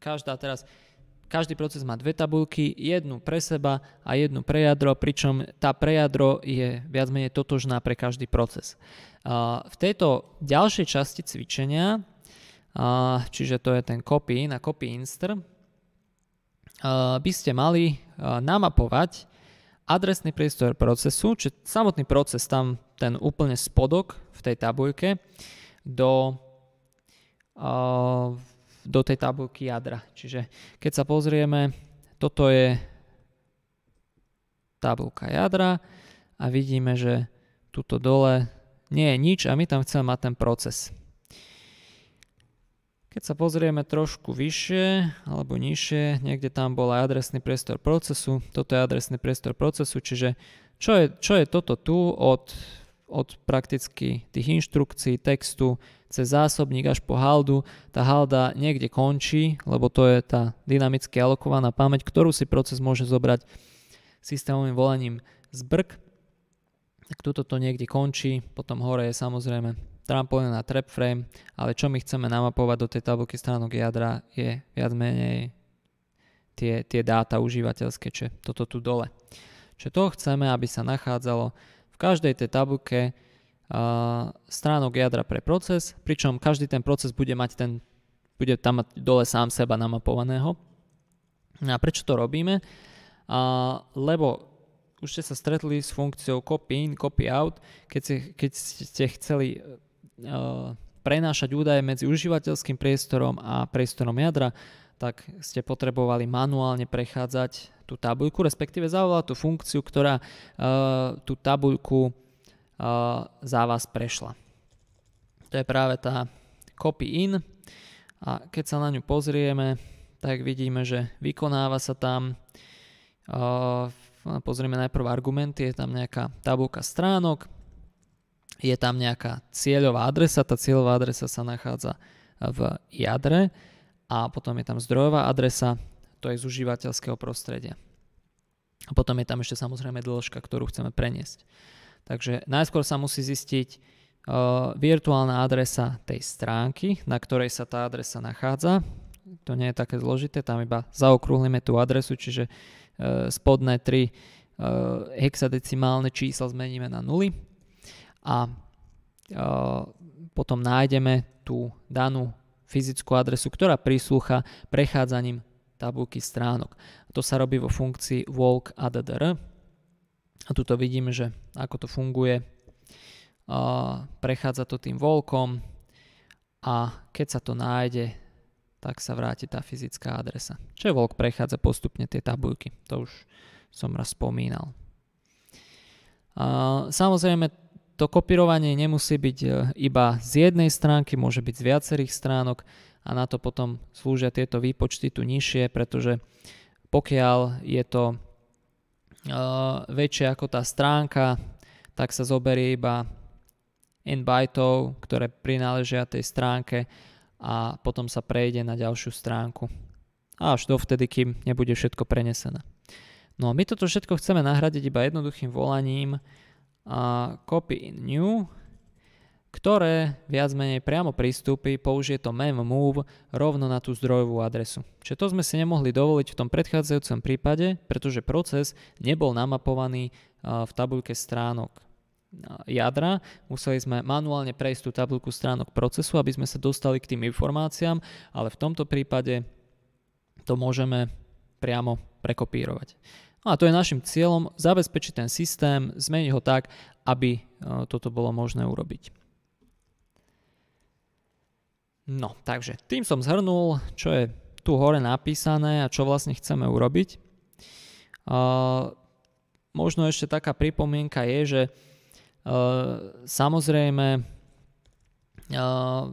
každá teraz každý proces má dve tabulky, jednu pre seba a jednu pre jadro, pričom tá pre jadro je viac menej totožná pre každý proces. V tejto ďalšej časti cvičenia, čiže to je ten copy na copy instr, by ste mali namapovať adresný priestor procesu, čiže samotný proces tam ten úplne spodok v tej tabuľke do do tej tabulky jadra. Čiže keď sa pozrieme, toto je tabulka jadra a vidíme, že tuto dole nie je nič a my tam chceme mať ten proces. Keď sa pozrieme trošku vyššie alebo nižšie, niekde tam bol aj adresný priestor procesu, toto je adresný priestor procesu, čiže čo je, čo je toto tu od od prakticky tých inštrukcií, textu, cez zásobník až po haldu. Tá halda niekde končí, lebo to je tá dynamicky alokovaná pamäť, ktorú si proces môže zobrať systémovým volaním brk. Tak tuto to niekde končí, potom hore je samozrejme trampolina na trap frame, ale čo my chceme namapovať do tej tabulky stránok jadra je viac menej tie, tie dáta užívateľské, čiže toto tu dole. Čo to chceme, aby sa nachádzalo v každej tej uh, stránok jadra pre proces, pričom každý ten proces bude mať ten, bude tam mať dole sám seba namapovaného. A prečo to robíme? Uh, lebo už ste sa stretli s funkciou copy in, copy out, keď, keď ste chceli uh, prenášať údaje medzi užívateľským priestorom a priestorom jadra tak ste potrebovali manuálne prechádzať tú tabuľku, respektíve zavolala tú funkciu, ktorá uh, tú tabuľku uh, za vás prešla. To je práve tá copy in a keď sa na ňu pozrieme, tak vidíme, že vykonáva sa tam uh, pozrieme najprv argumenty, je tam nejaká tabuľka stránok, je tam nejaká cieľová adresa, tá cieľová adresa sa nachádza v jadre, a potom je tam zdrojová adresa, to je z užívateľského prostredia. A potom je tam ešte samozrejme dĺžka, ktorú chceme preniesť. Takže najskôr sa musí zistiť uh, virtuálna adresa tej stránky, na ktorej sa tá adresa nachádza. To nie je také zložité, tam iba zaokrúhlime tú adresu, čiže uh, spodné tri uh, hexadecimálne čísla zmeníme na nuly a potom nájdeme tú danú fyzickú adresu, ktorá prislúcha prechádzaním tabulky stránok. To sa robí vo funkcii walk addr. A tuto vidíme, že ako to funguje. Prechádza to tým walkom a keď sa to nájde, tak sa vráti tá fyzická adresa. Čiže walk prechádza postupne tie tabulky. To už som raz spomínal. Samozrejme, to kopírovanie nemusí byť e, iba z jednej stránky, môže byť z viacerých stránok a na to potom slúžia tieto výpočty tu nižšie, pretože pokiaľ je to e, väčšie ako tá stránka, tak sa zoberie iba n bytov, ktoré prináležia tej stránke a potom sa prejde na ďalšiu stránku. A až dovtedy, kým nebude všetko prenesené. No a my toto všetko chceme nahradiť iba jednoduchým volaním, a copy in new, ktoré viac menej priamo pristúpi, použije to mem move rovno na tú zdrojovú adresu. Čiže to sme si nemohli dovoliť v tom predchádzajúcom prípade, pretože proces nebol namapovaný v tabuľke stránok jadra. Museli sme manuálne prejsť tú tabulku stránok procesu, aby sme sa dostali k tým informáciám, ale v tomto prípade to môžeme priamo prekopírovať. No a to je našim cieľom zabezpečiť ten systém, zmeniť ho tak, aby e, toto bolo možné urobiť. No, takže tým som zhrnul, čo je tu hore napísané a čo vlastne chceme urobiť. Uh, možno ešte taká pripomienka je, že uh, samozrejme uh,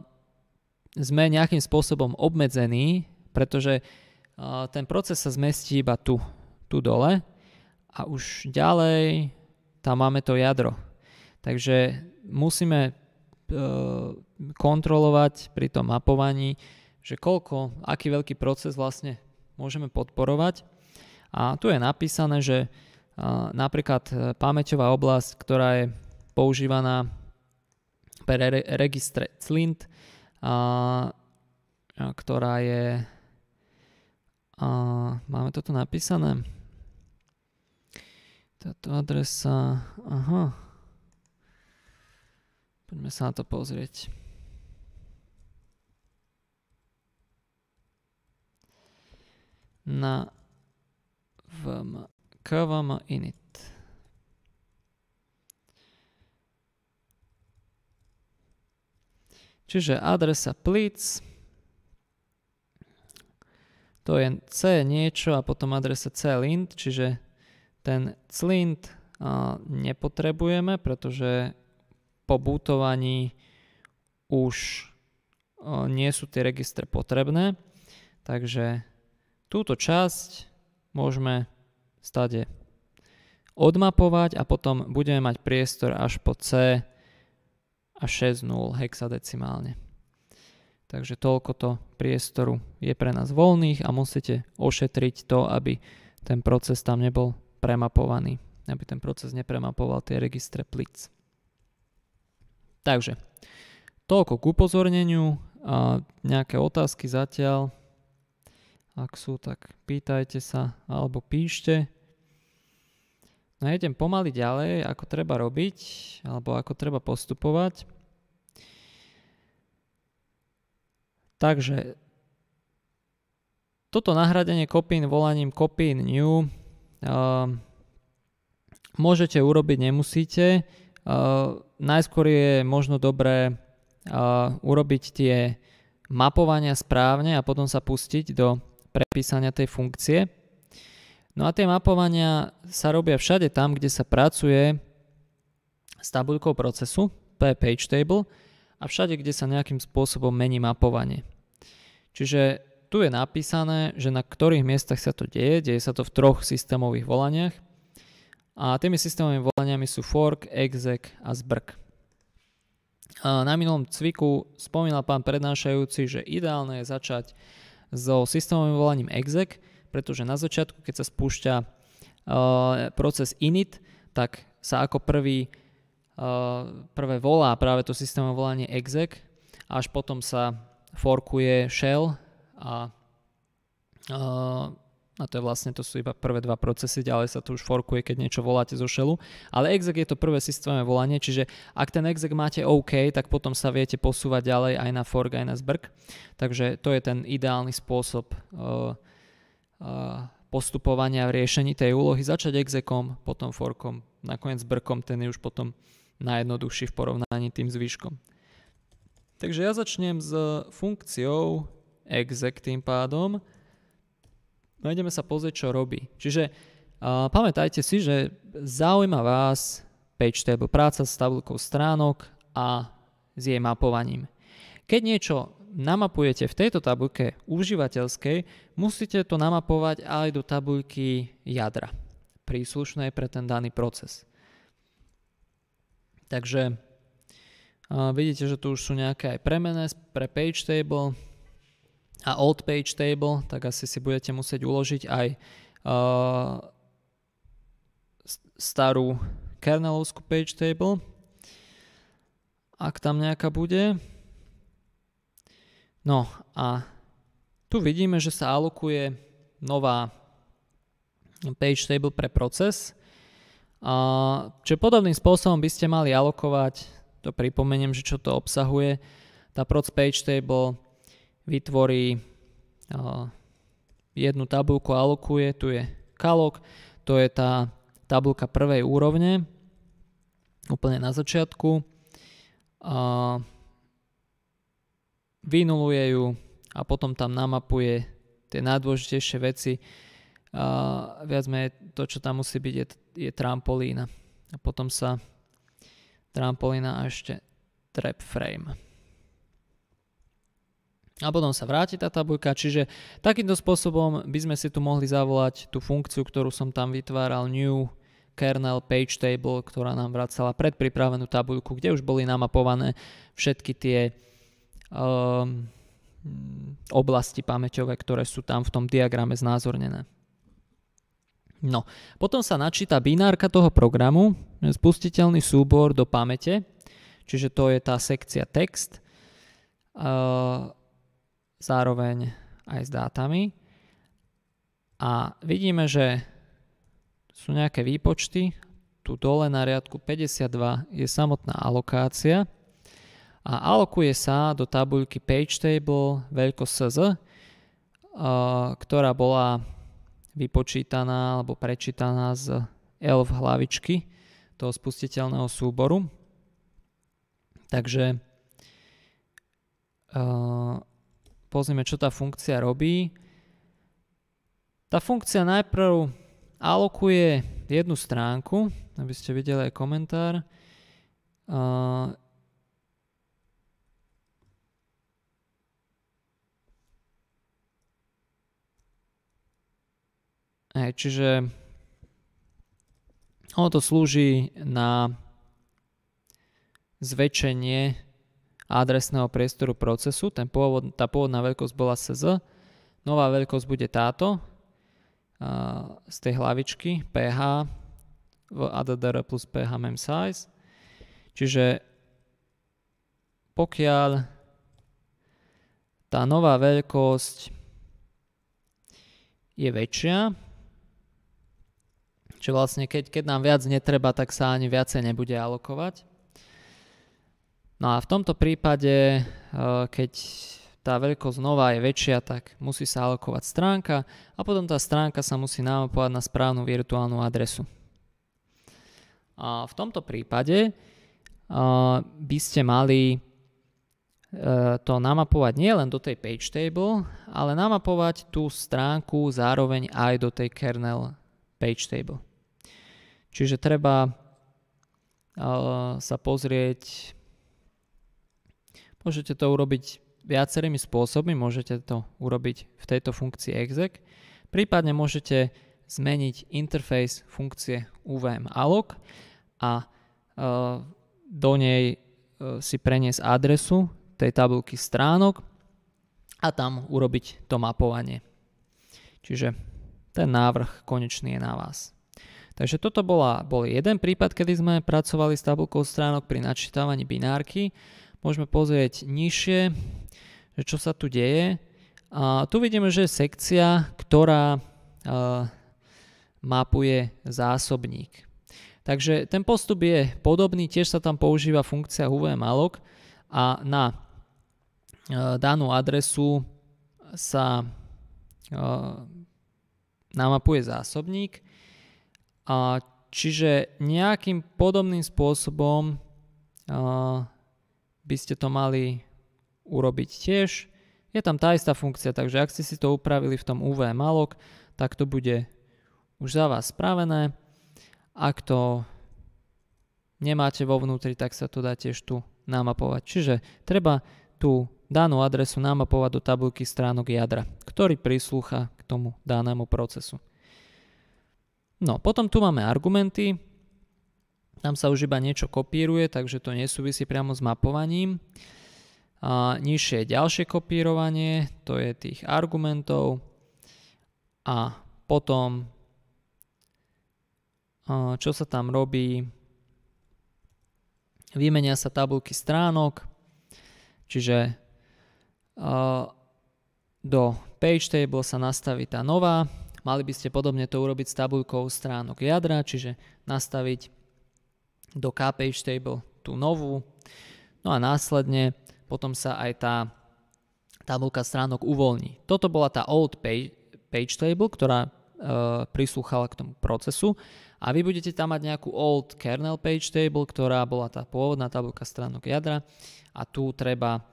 sme nejakým spôsobom obmedzení, pretože ten proces sa zmestí iba tu tu dole a už ďalej tam máme to jadro. Takže musíme e, kontrolovať pri tom mapovaní, že koľko, aký veľký proces vlastne môžeme podporovať. A tu je napísané, že e, napríklad e, pamäťová oblasť, ktorá je používaná pre re, registre CLINT, a, a ktorá je... A, máme to tu napísané? Táto adresa, aha. Poďme sa na to pozrieť. Na vm kvm init. Čiže adresa plic to je c niečo a potom adresa c lint, čiže ten clint nepotrebujeme, pretože po bootovaní už nie sú tie registre potrebné, takže túto časť môžeme stade odmapovať a potom budeme mať priestor až po C a 6.0 hexadecimálne. Takže toľko to priestoru je pre nás voľných a musíte ošetriť to, aby ten proces tam nebol premapovaný, aby ten proces nepremapoval tie registre plic. Takže, toľko k upozorneniu a nejaké otázky zatiaľ. Ak sú, tak pýtajte sa alebo píšte. No idem pomaly ďalej, ako treba robiť alebo ako treba postupovať. Takže toto nahradenie kopín volaním kopín new Ehm, môžete urobiť, nemusíte. Uh, najskôr je možno dobré uh, urobiť tie mapovania správne a potom sa pustiť do prepísania tej funkcie. No a tie mapovania sa robia všade tam, kde sa pracuje s tabuľkou procesu, to je page table, a všade, kde sa nejakým spôsobom mení mapovanie. Čiže tu je napísané, že na ktorých miestach sa to deje. Deje sa to v troch systémových volaniach. A tými systémovými volaniami sú fork, exec a zbrk. Na minulom cviku spomínal pán prednášajúci, že ideálne je začať so systémovým volaním exec, pretože na začiatku, keď sa spúšťa e, proces init, tak sa ako prvý, e, prvé volá práve to systémové volanie exec, až potom sa forkuje shell a, a to je vlastne, to sú iba prvé dva procesy, ďalej sa to už forkuje, keď niečo voláte zo šelu. ale exec je to prvé systémové volanie, čiže ak ten exec máte OK, tak potom sa viete posúvať ďalej aj na fork, aj na zbrk, takže to je ten ideálny spôsob uh, uh, postupovania v riešení tej úlohy, začať exekom, potom forkom, nakoniec brkom, ten je už potom najjednoduchší v porovnaní tým zvyškom. Takže ja začnem s funkciou exec tým pádom. No ideme sa pozrieť, čo robí. Čiže uh, pamätajte si, že zaujíma vás page table, práca s tabulkou stránok a s jej mapovaním. Keď niečo namapujete v tejto tabulke užívateľskej, musíte to namapovať aj do tabuľky jadra, príslušnej pre ten daný proces. Takže uh, vidíte, že tu už sú nejaké aj premene pre page table, a old page table, tak asi si budete musieť uložiť aj uh, starú kernelovskú page table, ak tam nejaká bude. No a tu vidíme, že sa alokuje nová page table pre proces. Uh, čiže podobným spôsobom by ste mali alokovať, to pripomeniem, že čo to obsahuje, tá proc page table, vytvorí jednu tabulku, alokuje, tu je kalok, to je tá tabulka prvej úrovne, úplne na začiatku. vynuluje ju a potom tam namapuje tie najdôležitejšie veci. viac menej to, čo tam musí byť, je, je trampolína. A potom sa trampolína a ešte trap frame a potom sa vráti tá tabuľka, čiže takýmto spôsobom by sme si tu mohli zavolať tú funkciu, ktorú som tam vytváral, new kernel page table, ktorá nám vracala predpripravenú tabuľku, kde už boli namapované všetky tie um, oblasti pamäťové, ktoré sú tam v tom diagrame znázornené. No, potom sa načíta binárka toho programu, spustiteľný súbor do pamäte, čiže to je tá sekcia text. Uh, zároveň aj s dátami. A vidíme, že sú nejaké výpočty. Tu dole na riadku 52 je samotná alokácia a alokuje sa do tabuľky table veľkosť SZ, ktorá bola vypočítaná alebo prečítaná z elf hlavičky toho spustiteľného súboru. Takže pozrieme, čo tá funkcia robí. Tá funkcia najprv alokuje jednu stránku, aby ste videli aj komentár. Uh, Hej, čiže ono to slúži na zväčšenie adresného priestoru procesu. Ten pôvod, tá pôvodná veľkosť bola SZ, nová veľkosť bude táto z tej hlavičky PH v ADDR plus PH mem size. Čiže pokiaľ tá nová veľkosť je väčšia, Čiže vlastne keď, keď nám viac netreba, tak sa ani viacej nebude alokovať. No a v tomto prípade, eh, keď tá veľkosť nová je väčšia, tak musí sa alokovať stránka a potom tá stránka sa musí namapovať na správnu virtuálnu adresu. A v tomto prípade eh, by ste mali eh, to namapovať nielen do tej page table, ale namapovať tú stránku zároveň aj do tej kernel page table. Čiže treba sa pozrieť Môžete to urobiť viacerými spôsobmi, môžete to urobiť v tejto funkcii exec, prípadne môžete zmeniť interface funkcie UVM alloc a uh, do nej uh, si preniesť adresu tej tabulky stránok a tam urobiť to mapovanie. Čiže ten návrh konečný je na vás. Takže toto bola, bol jeden prípad, kedy sme pracovali s tabulkou stránok pri načítavaní binárky môžeme pozrieť nižšie, že čo sa tu deje. A tu vidíme, že je sekcia, ktorá e, mapuje zásobník. Takže ten postup je podobný, tiež sa tam používa funkcia UVMalloc a na e, danú adresu sa e, namapuje zásobník. A čiže nejakým podobným spôsobom by ste to mali urobiť tiež. Je tam tá istá funkcia, takže ak ste si to upravili v tom UV malok, tak to bude už za vás spravené. Ak to nemáte vo vnútri, tak sa to dá tiež tu namapovať. Čiže treba tú danú adresu namapovať do tabulky stránok jadra, ktorý prislúcha k tomu danému procesu. No, potom tu máme argumenty, tam sa už iba niečo kopíruje, takže to nesúvisí priamo s mapovaním. A nižšie ďalšie kopírovanie, to je tých argumentov a potom čo sa tam robí, vymenia sa tabulky stránok, čiže do page table sa nastaví tá nová, mali by ste podobne to urobiť s tabuľkou stránok jadra, čiže nastaviť do KPage table tú novú. No a následne potom sa aj tá tabulka stránok uvoľní. Toto bola tá old page, page table, ktorá e, prislúchala k tomu procesu a vy budete tam mať nejakú old kernel page table, ktorá bola tá pôvodná tabulka stránok jadra a tu treba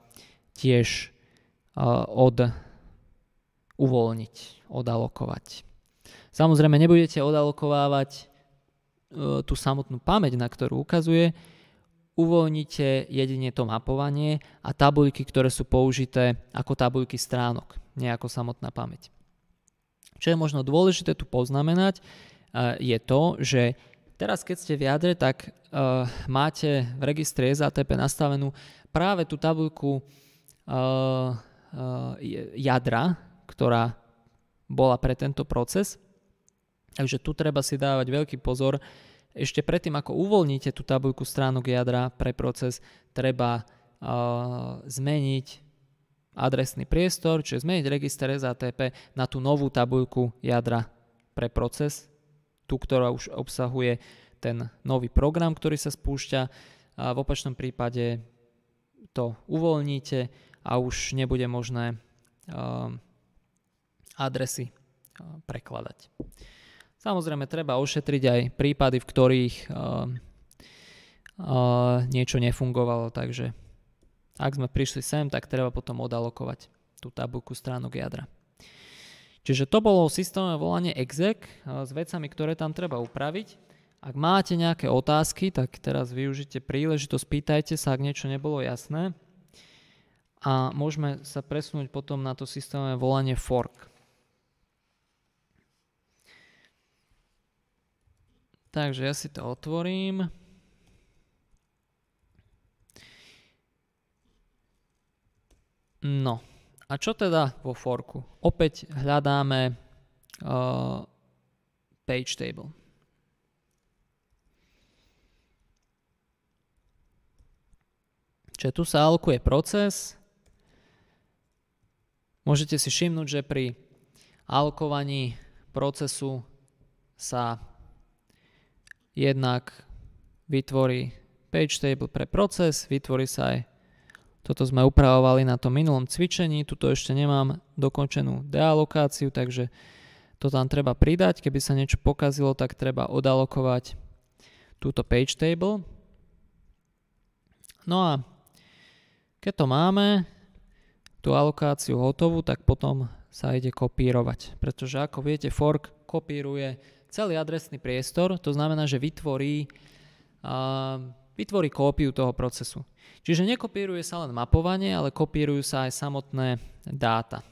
tiež e, od uvoľniť, odalokovať. Samozrejme nebudete odalokovávať E, tú samotnú pamäť, na ktorú ukazuje, uvoľnite jedine to mapovanie a tabuľky, ktoré sú použité ako tabuľky stránok, nie ako samotná pamäť. Čo je možno dôležité tu poznamenať, e, je to, že teraz keď ste v jadre, tak e, máte v registre SATP nastavenú práve tú tabuľku jadra, ktorá bola pre tento proces Takže tu treba si dávať veľký pozor. Ešte predtým, ako uvoľníte tú tabuľku stránok jadra pre proces, treba uh, zmeniť adresný priestor, čiže zmeniť register SATP na tú novú tabuľku jadra pre proces, tú, ktorá už obsahuje ten nový program, ktorý sa spúšťa. A v opačnom prípade to uvoľníte a už nebude možné uh, adresy uh, prekladať. Samozrejme, treba ošetriť aj prípady, v ktorých uh, uh, niečo nefungovalo, takže ak sme prišli sem, tak treba potom odalokovať tú tabulku stránok jadra. Čiže to bolo systémové volanie exec uh, s vecami, ktoré tam treba upraviť. Ak máte nejaké otázky, tak teraz využite príležitosť, pýtajte sa, ak niečo nebolo jasné. A môžeme sa presunúť potom na to systémové volanie fork. Takže ja si to otvorím. No, a čo teda vo forku? Opäť hľadáme uh, page table. Čiže tu sa alokuje proces. Môžete si všimnúť, že pri alokovaní procesu sa jednak vytvorí page table pre proces, vytvorí sa aj toto sme upravovali na tom minulom cvičení, tuto ešte nemám dokončenú dealokáciu, takže to tam treba pridať, keby sa niečo pokazilo, tak treba odalokovať túto page table. No a keď to máme, tú alokáciu hotovú, tak potom sa ide kopírovať, pretože ako viete, fork kopíruje celý adresný priestor, to znamená, že vytvorí, uh, vytvorí kópiu toho procesu. Čiže nekopíruje sa len mapovanie, ale kopírujú sa aj samotné dáta.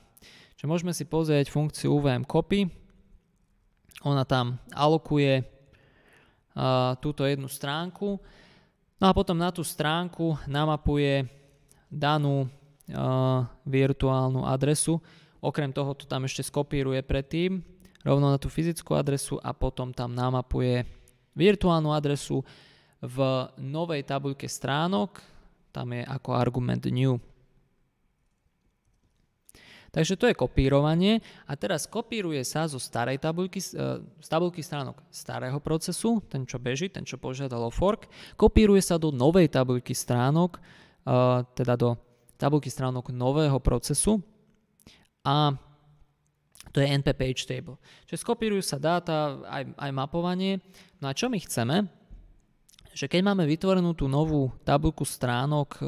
Čiže môžeme si pozrieť funkciu UVM copy. Ona tam alokuje uh, túto jednu stránku. No a potom na tú stránku namapuje danú uh, virtuálnu adresu. Okrem toho to tam ešte skopíruje predtým rovno na tú fyzickú adresu a potom tam namapuje virtuálnu adresu v novej tabuľke stránok, tam je ako argument new. Takže to je kopírovanie a teraz kopíruje sa zo starej tabuľky, e, z tabuľky stránok starého procesu, ten čo beží, ten čo požiadal o fork, kopíruje sa do novej tabuľky stránok, e, teda do tabuľky stránok nového procesu a to je NP Page Table. Čiže skopírujú sa dáta, aj, aj mapovanie. No a čo my chceme? Že keď máme vytvorenú tú novú tabulku stránok, e,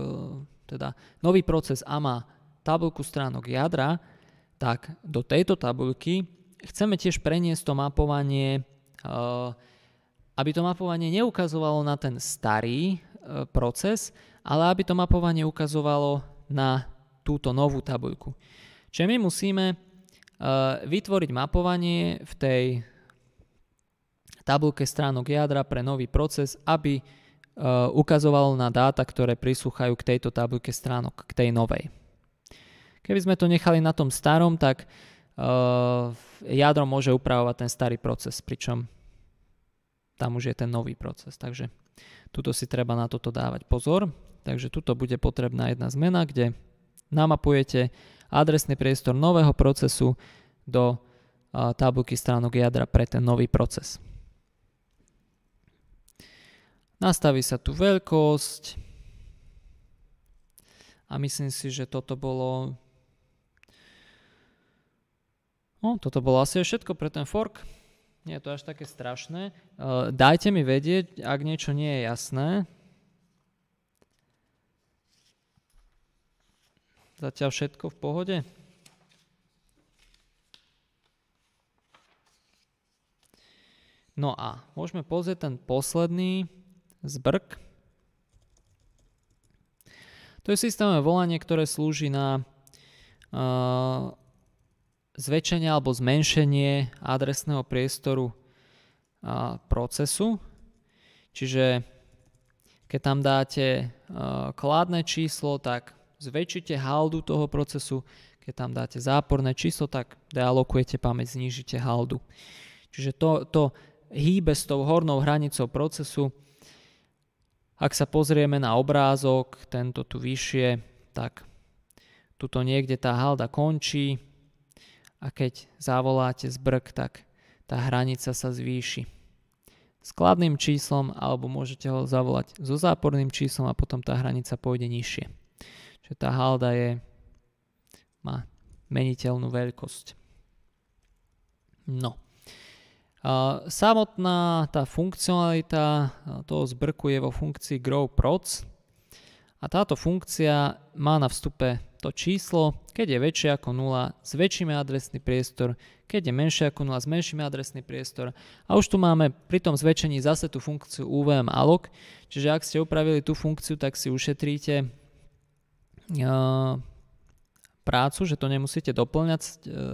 teda nový proces A má tabulku stránok jadra, tak do tejto tabulky chceme tiež preniesť to mapovanie, e, aby to mapovanie neukazovalo na ten starý e, proces, ale aby to mapovanie ukazovalo na túto novú tabuľku. Čiže my musíme Eh, vytvoriť mapovanie v tej tabulke stránok jadra pre nový proces, aby eh, ukazovalo na dáta, ktoré prisúchajú k tejto tabulke stránok, k tej novej. Keby sme to nechali na tom starom, tak uh, jadro môže upravovať ten starý proces, pričom tam už je ten nový proces. Takže tuto si treba na toto dávať pozor. Takže tuto bude potrebná jedna zmena, kde namapujete adresný priestor nového procesu do tabulky stránok jadra pre ten nový proces. Nastaví sa tu veľkosť a myslím si, že toto bolo no, toto bolo asi všetko pre ten fork. Nie je to až také strašné. E, dajte mi vedieť, ak niečo nie je jasné. Zatiaľ všetko v pohode? No a môžeme pozrieť ten posledný zbrk. To je systémové volanie, ktoré slúži na uh, zväčšenie alebo zmenšenie adresného priestoru uh, procesu. Čiže keď tam dáte uh, kladné číslo, tak zväčšite haldu toho procesu, keď tam dáte záporné číslo, tak dealokujete pamäť, znížite haldu. Čiže to, to hýbe s tou hornou hranicou procesu. Ak sa pozrieme na obrázok, tento tu vyššie, tak tuto niekde tá halda končí a keď zavoláte zbrk, tak tá hranica sa zvýši. skladným číslom alebo môžete ho zavolať so záporným číslom a potom tá hranica pôjde nižšie že tá halda je, má meniteľnú veľkosť. No. Samotná tá funkcionalita toho zbrku je vo funkcii growproc a táto funkcia má na vstupe to číslo, keď je väčšie ako 0, zväčšíme adresný priestor, keď je menšie ako 0, zmenšíme adresný priestor. A už tu máme pri tom zväčšení zase tú funkciu UVM alloc, čiže ak ste upravili tú funkciu, tak si ušetríte prácu, že to nemusíte doplňať. E,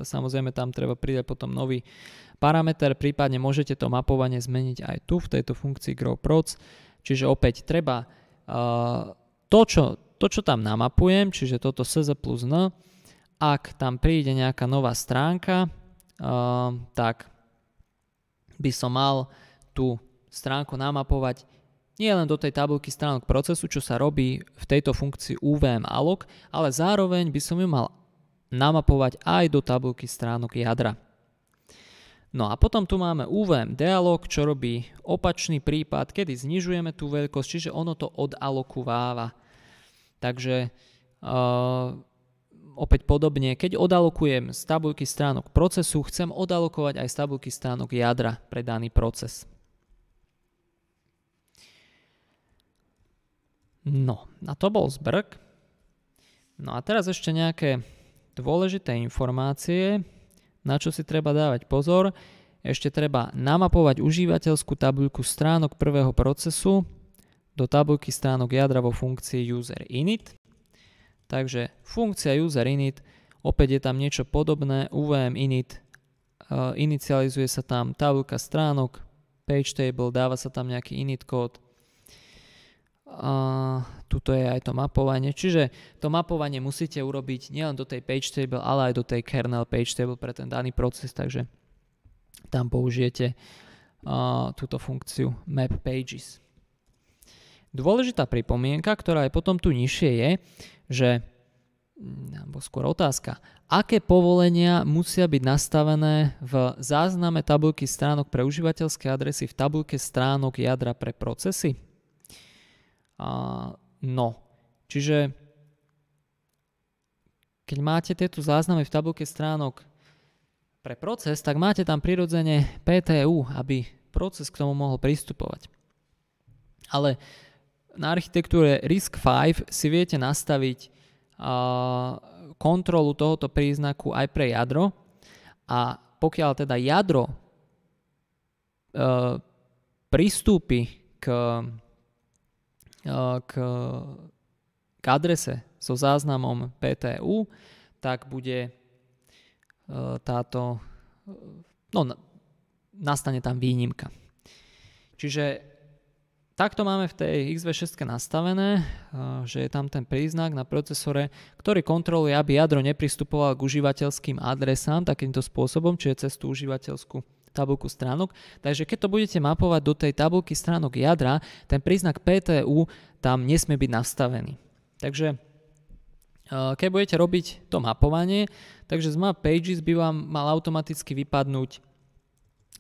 samozrejme tam treba pridať potom nový parameter, prípadne môžete to mapovanie zmeniť aj tu v tejto funkcii growproc. Čiže opäť treba to, čo, to, čo tam namapujem, čiže toto SZ plus N, ak tam príde nejaká nová stránka, tak by som mal tú stránku namapovať nie len do tej tabulky stránok procesu, čo sa robí v tejto funkcii UVM alloc, ale zároveň by som ju mal namapovať aj do tabulky stránok jadra. No a potom tu máme UVM dialog, čo robí opačný prípad, kedy znižujeme tú veľkosť, čiže ono to odalokováva. Takže uh, opäť podobne, keď odalokujem z tabulky stránok procesu, chcem odalokovať aj z tabulky stránok jadra pre daný proces. No, a to bol zbrk. No a teraz ešte nejaké dôležité informácie, na čo si treba dávať pozor. Ešte treba namapovať užívateľskú tabuľku stránok prvého procesu do tabuľky stránok jadra vo funkcii user init. Takže funkcia user init, opäť je tam niečo podobné, uvm init, e, inicializuje sa tam tabuľka stránok, page table, dáva sa tam nejaký init kód, a tuto je aj to mapovanie. Čiže to mapovanie musíte urobiť nielen do tej page table, ale aj do tej kernel page table pre ten daný proces, takže tam použijete a, túto funkciu map pages. Dôležitá pripomienka, ktorá je potom tu nižšie je, že mm, alebo skôr otázka, aké povolenia musia byť nastavené v zázname tabulky stránok pre užívateľské adresy v tabulke stránok jadra pre procesy? A, no, čiže keď máte tieto záznamy v tabulke stránok pre proces, tak máte tam prirodzene PTU, aby proces k tomu mohol pristupovať. Ale na architektúre risc 5 si viete nastaviť kontrolu tohoto príznaku aj pre jadro a pokiaľ teda jadro e, pristúpi k k, k adrese so záznamom PTU, tak bude táto, no nastane tam výnimka. Čiže takto máme v tej XV6 nastavené, že je tam ten príznak na procesore, ktorý kontroluje, aby jadro nepristupovalo k užívateľským adresám takýmto spôsobom, čiže cez tú užívateľskú tabulku stránok. Takže keď to budete mapovať do tej tabulky stránok jadra, ten príznak PTU tam nesmie byť nastavený. Takže e, keď budete robiť to mapovanie, takže z map pages by vám mal automaticky vypadnúť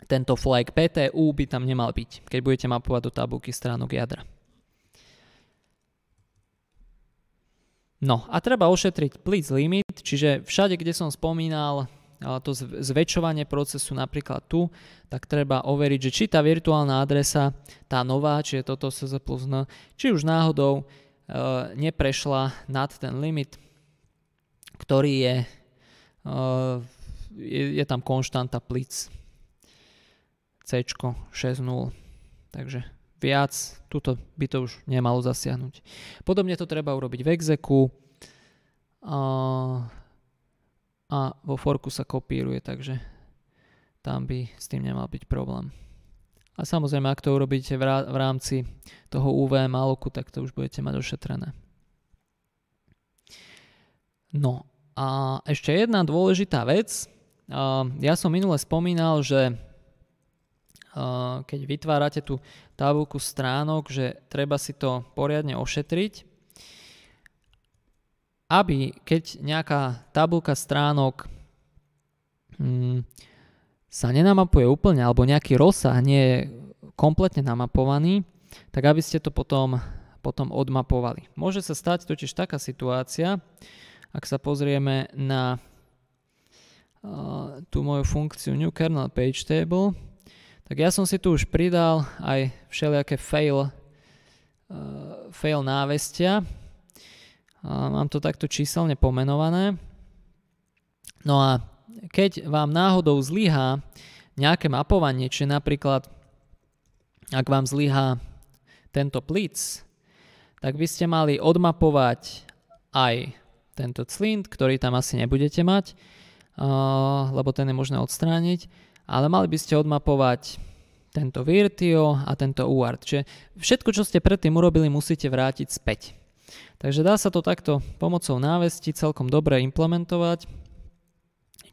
tento flag PTU by tam nemal byť, keď budete mapovať do tabulky stránok jadra. No a treba ošetriť please limit, čiže všade, kde som spomínal to zväčšovanie procesu napríklad tu, tak treba overiť, že či tá virtuálna adresa, tá nová, či je toto SZ plus N, či už náhodou e, neprešla nad ten limit, ktorý je, e, je, je tam konštanta plic C 6.0. Takže viac, tuto by to už nemalo zasiahnuť. Podobne to treba urobiť v exeku a vo forku sa kopíruje, takže tam by s tým nemal byť problém. A samozrejme, ak to urobíte v rámci toho UVM aloku, tak to už budete mať ošetrené. No a ešte jedna dôležitá vec. Ja som minule spomínal, že keď vytvárate tú tabulku stránok, že treba si to poriadne ošetriť aby keď nejaká tabulka stránok mm, sa nenamapuje úplne, alebo nejaký rozsah nie je kompletne namapovaný, tak aby ste to potom, potom odmapovali. Môže sa stať totiž taká situácia, ak sa pozrieme na uh, tú moju funkciu New Kernel Page Table, tak ja som si tu už pridal aj všelijaké fail, uh, fail návestia, a mám to takto číselne pomenované. No a keď vám náhodou zlyhá nejaké mapovanie, či napríklad ak vám zlyhá tento plic, tak by ste mali odmapovať aj tento clint, ktorý tam asi nebudete mať, lebo ten je možné odstrániť, ale mali by ste odmapovať tento virtio a tento uart. Čiže všetko, čo ste predtým urobili, musíte vrátiť späť. Takže dá sa to takto pomocou návesti celkom dobre implementovať.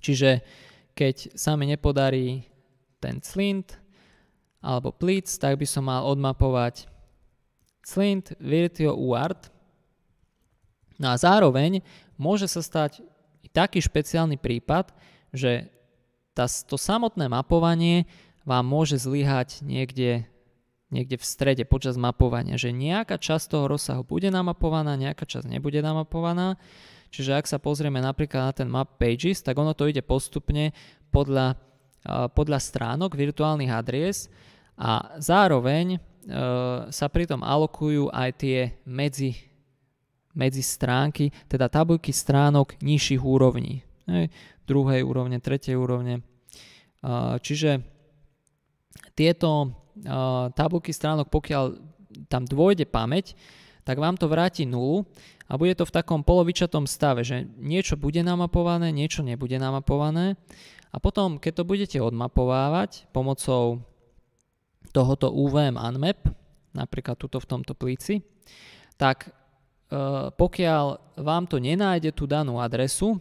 Čiže keď sa mi nepodarí ten slint alebo plic, tak by som mal odmapovať slint virtio uart. No a zároveň môže sa stať i taký špeciálny prípad, že tá, to samotné mapovanie vám môže zlyhať niekde niekde v strede počas mapovania, že nejaká časť toho rozsahu bude namapovaná, nejaká časť nebude namapovaná. Čiže ak sa pozrieme napríklad na ten map pages, tak ono to ide postupne podľa, podľa stránok virtuálnych adries a zároveň e, sa pritom alokujú aj tie medzi, medzi stránky, teda tabuľky stránok nižších úrovní. Hej, druhej úrovne, tretej úrovne. E, čiže tieto tabulky stránok, pokiaľ tam dôjde pamäť, tak vám to vráti nulu a bude to v takom polovičatom stave, že niečo bude namapované, niečo nebude namapované a potom, keď to budete odmapovávať pomocou tohoto UVM unmap, napríklad tuto v tomto plíci, tak e, pokiaľ vám to nenájde tú danú adresu,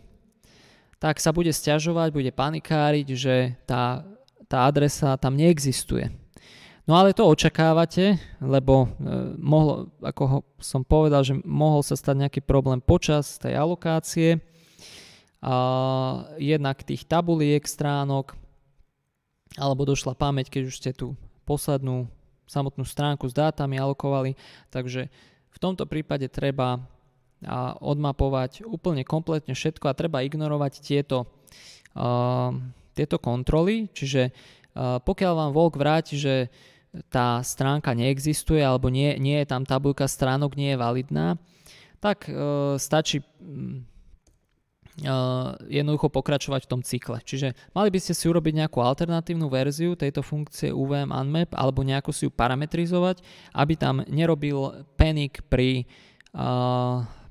tak sa bude stiažovať, bude panikáriť, že tá, tá adresa tam neexistuje. No ale to očakávate, lebo e, mohlo, ako ho, som povedal, že mohol sa stať nejaký problém počas tej alokácie, a jednak tých tabuliek, stránok, alebo došla pamäť, keď už ste tú poslednú samotnú stránku s dátami alokovali, takže v tomto prípade treba a odmapovať úplne kompletne všetko a treba ignorovať tieto, a, tieto kontroly. Čiže a, pokiaľ vám Volk vráti, že tá stránka neexistuje alebo nie, nie je tam tabulka stránok, nie je validná, tak e, stačí mm, e, jednoducho pokračovať v tom cykle. Čiže mali by ste si urobiť nejakú alternatívnu verziu tejto funkcie UVM Unmap alebo nejako si ju parametrizovať, aby tam nerobil panik pri, e,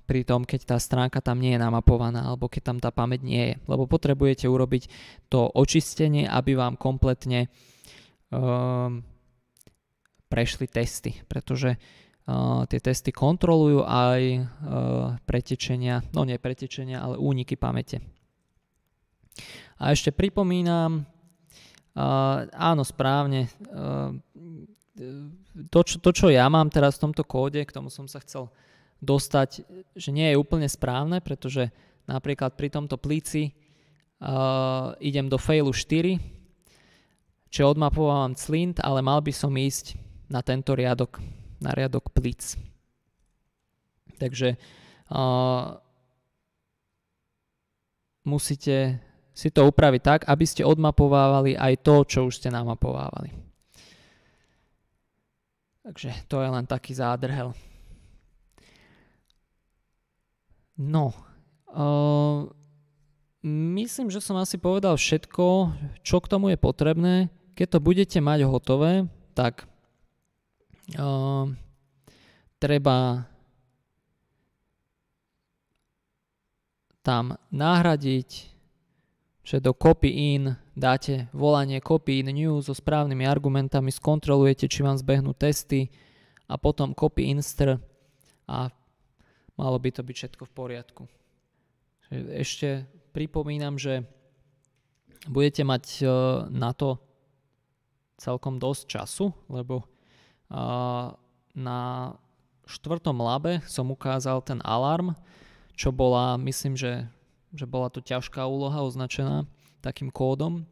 pri tom, keď tá stránka tam nie je namapovaná alebo keď tam tá pamäť nie je. Lebo potrebujete urobiť to očistenie, aby vám kompletne E, prešli testy, pretože Uh, tie testy kontrolujú aj uh, pretečenia, no nie pretečenia, ale úniky pamäte. A ešte pripomínam, uh, áno správne, to čo, to čo ja mám teraz v tomto kóde, k tomu som sa chcel dostať, že nie je úplne správne, pretože napríklad pri tomto plíci idem do failu 4, čo odmapovávam clint, ale mal by som ísť na tento riadok, na riadok plic. Takže uh, musíte si to upraviť tak, aby ste odmapovávali aj to, čo už ste namapovávali. Takže to je len taký zádrhel. No, uh, myslím, že som asi povedal všetko, čo k tomu je potrebné. Keď to budete mať hotové, tak uh, treba tam nahradiť, že do copy in dáte volanie copy in new so správnymi argumentami, skontrolujete, či vám zbehnú testy a potom copy instr a malo by to byť všetko v poriadku. Ešte pripomínam, že budete mať eh, na to celkom dosť času, lebo na štvrtom labe som ukázal ten alarm, čo bola, myslím, že, že bola to ťažká úloha označená takým kódom.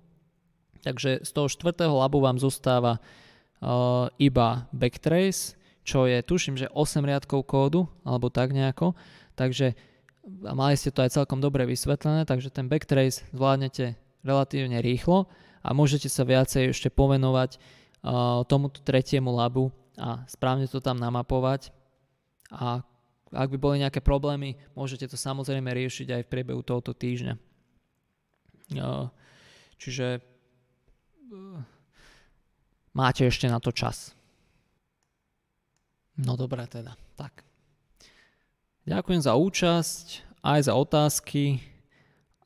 Takže z toho štvrtého labu vám zostáva uh, iba backtrace, čo je, tuším, že 8 riadkov kódu, alebo tak nejako. Takže mali ste to aj celkom dobre vysvetlené, takže ten backtrace zvládnete relatívne rýchlo a môžete sa viacej ešte povenovať Eh, tomuto tretiemu labu a správne to tam namapovať. A ak by boli nejaké problémy, môžete to samozrejme riešiť aj v priebehu tohoto týždňa. Eh, čiže eh, máte ešte na to čas. No dobré teda, tak. Ďakujem za účasť, aj za otázky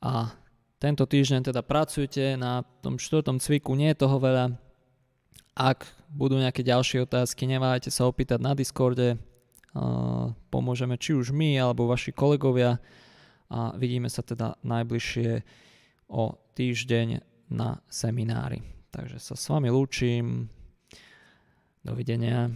a tento týždeň teda pracujte na tom štvrtom cviku, nie je toho veľa, ak budú nejaké ďalšie otázky, neváhajte sa opýtať na Discorde. Pomôžeme či už my, alebo vaši kolegovia. A vidíme sa teda najbližšie o týždeň na seminári. Takže sa s vami lúčim. Dovidenia.